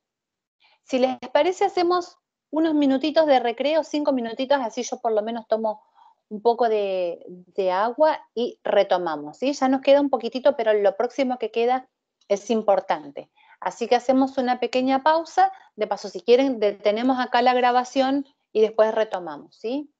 S2: Si les parece, hacemos unos
S1: minutitos de recreo, cinco minutitos, así yo por lo menos tomo un poco de, agua y retomamos. ¿sí? Ya nos queda un poquitito, pero lo próximo que queda es importante. Así que hacemos una pequeña pausa. De paso, si quieren, detenemos acá la
S2: grabación y después retomamos. ¿sí?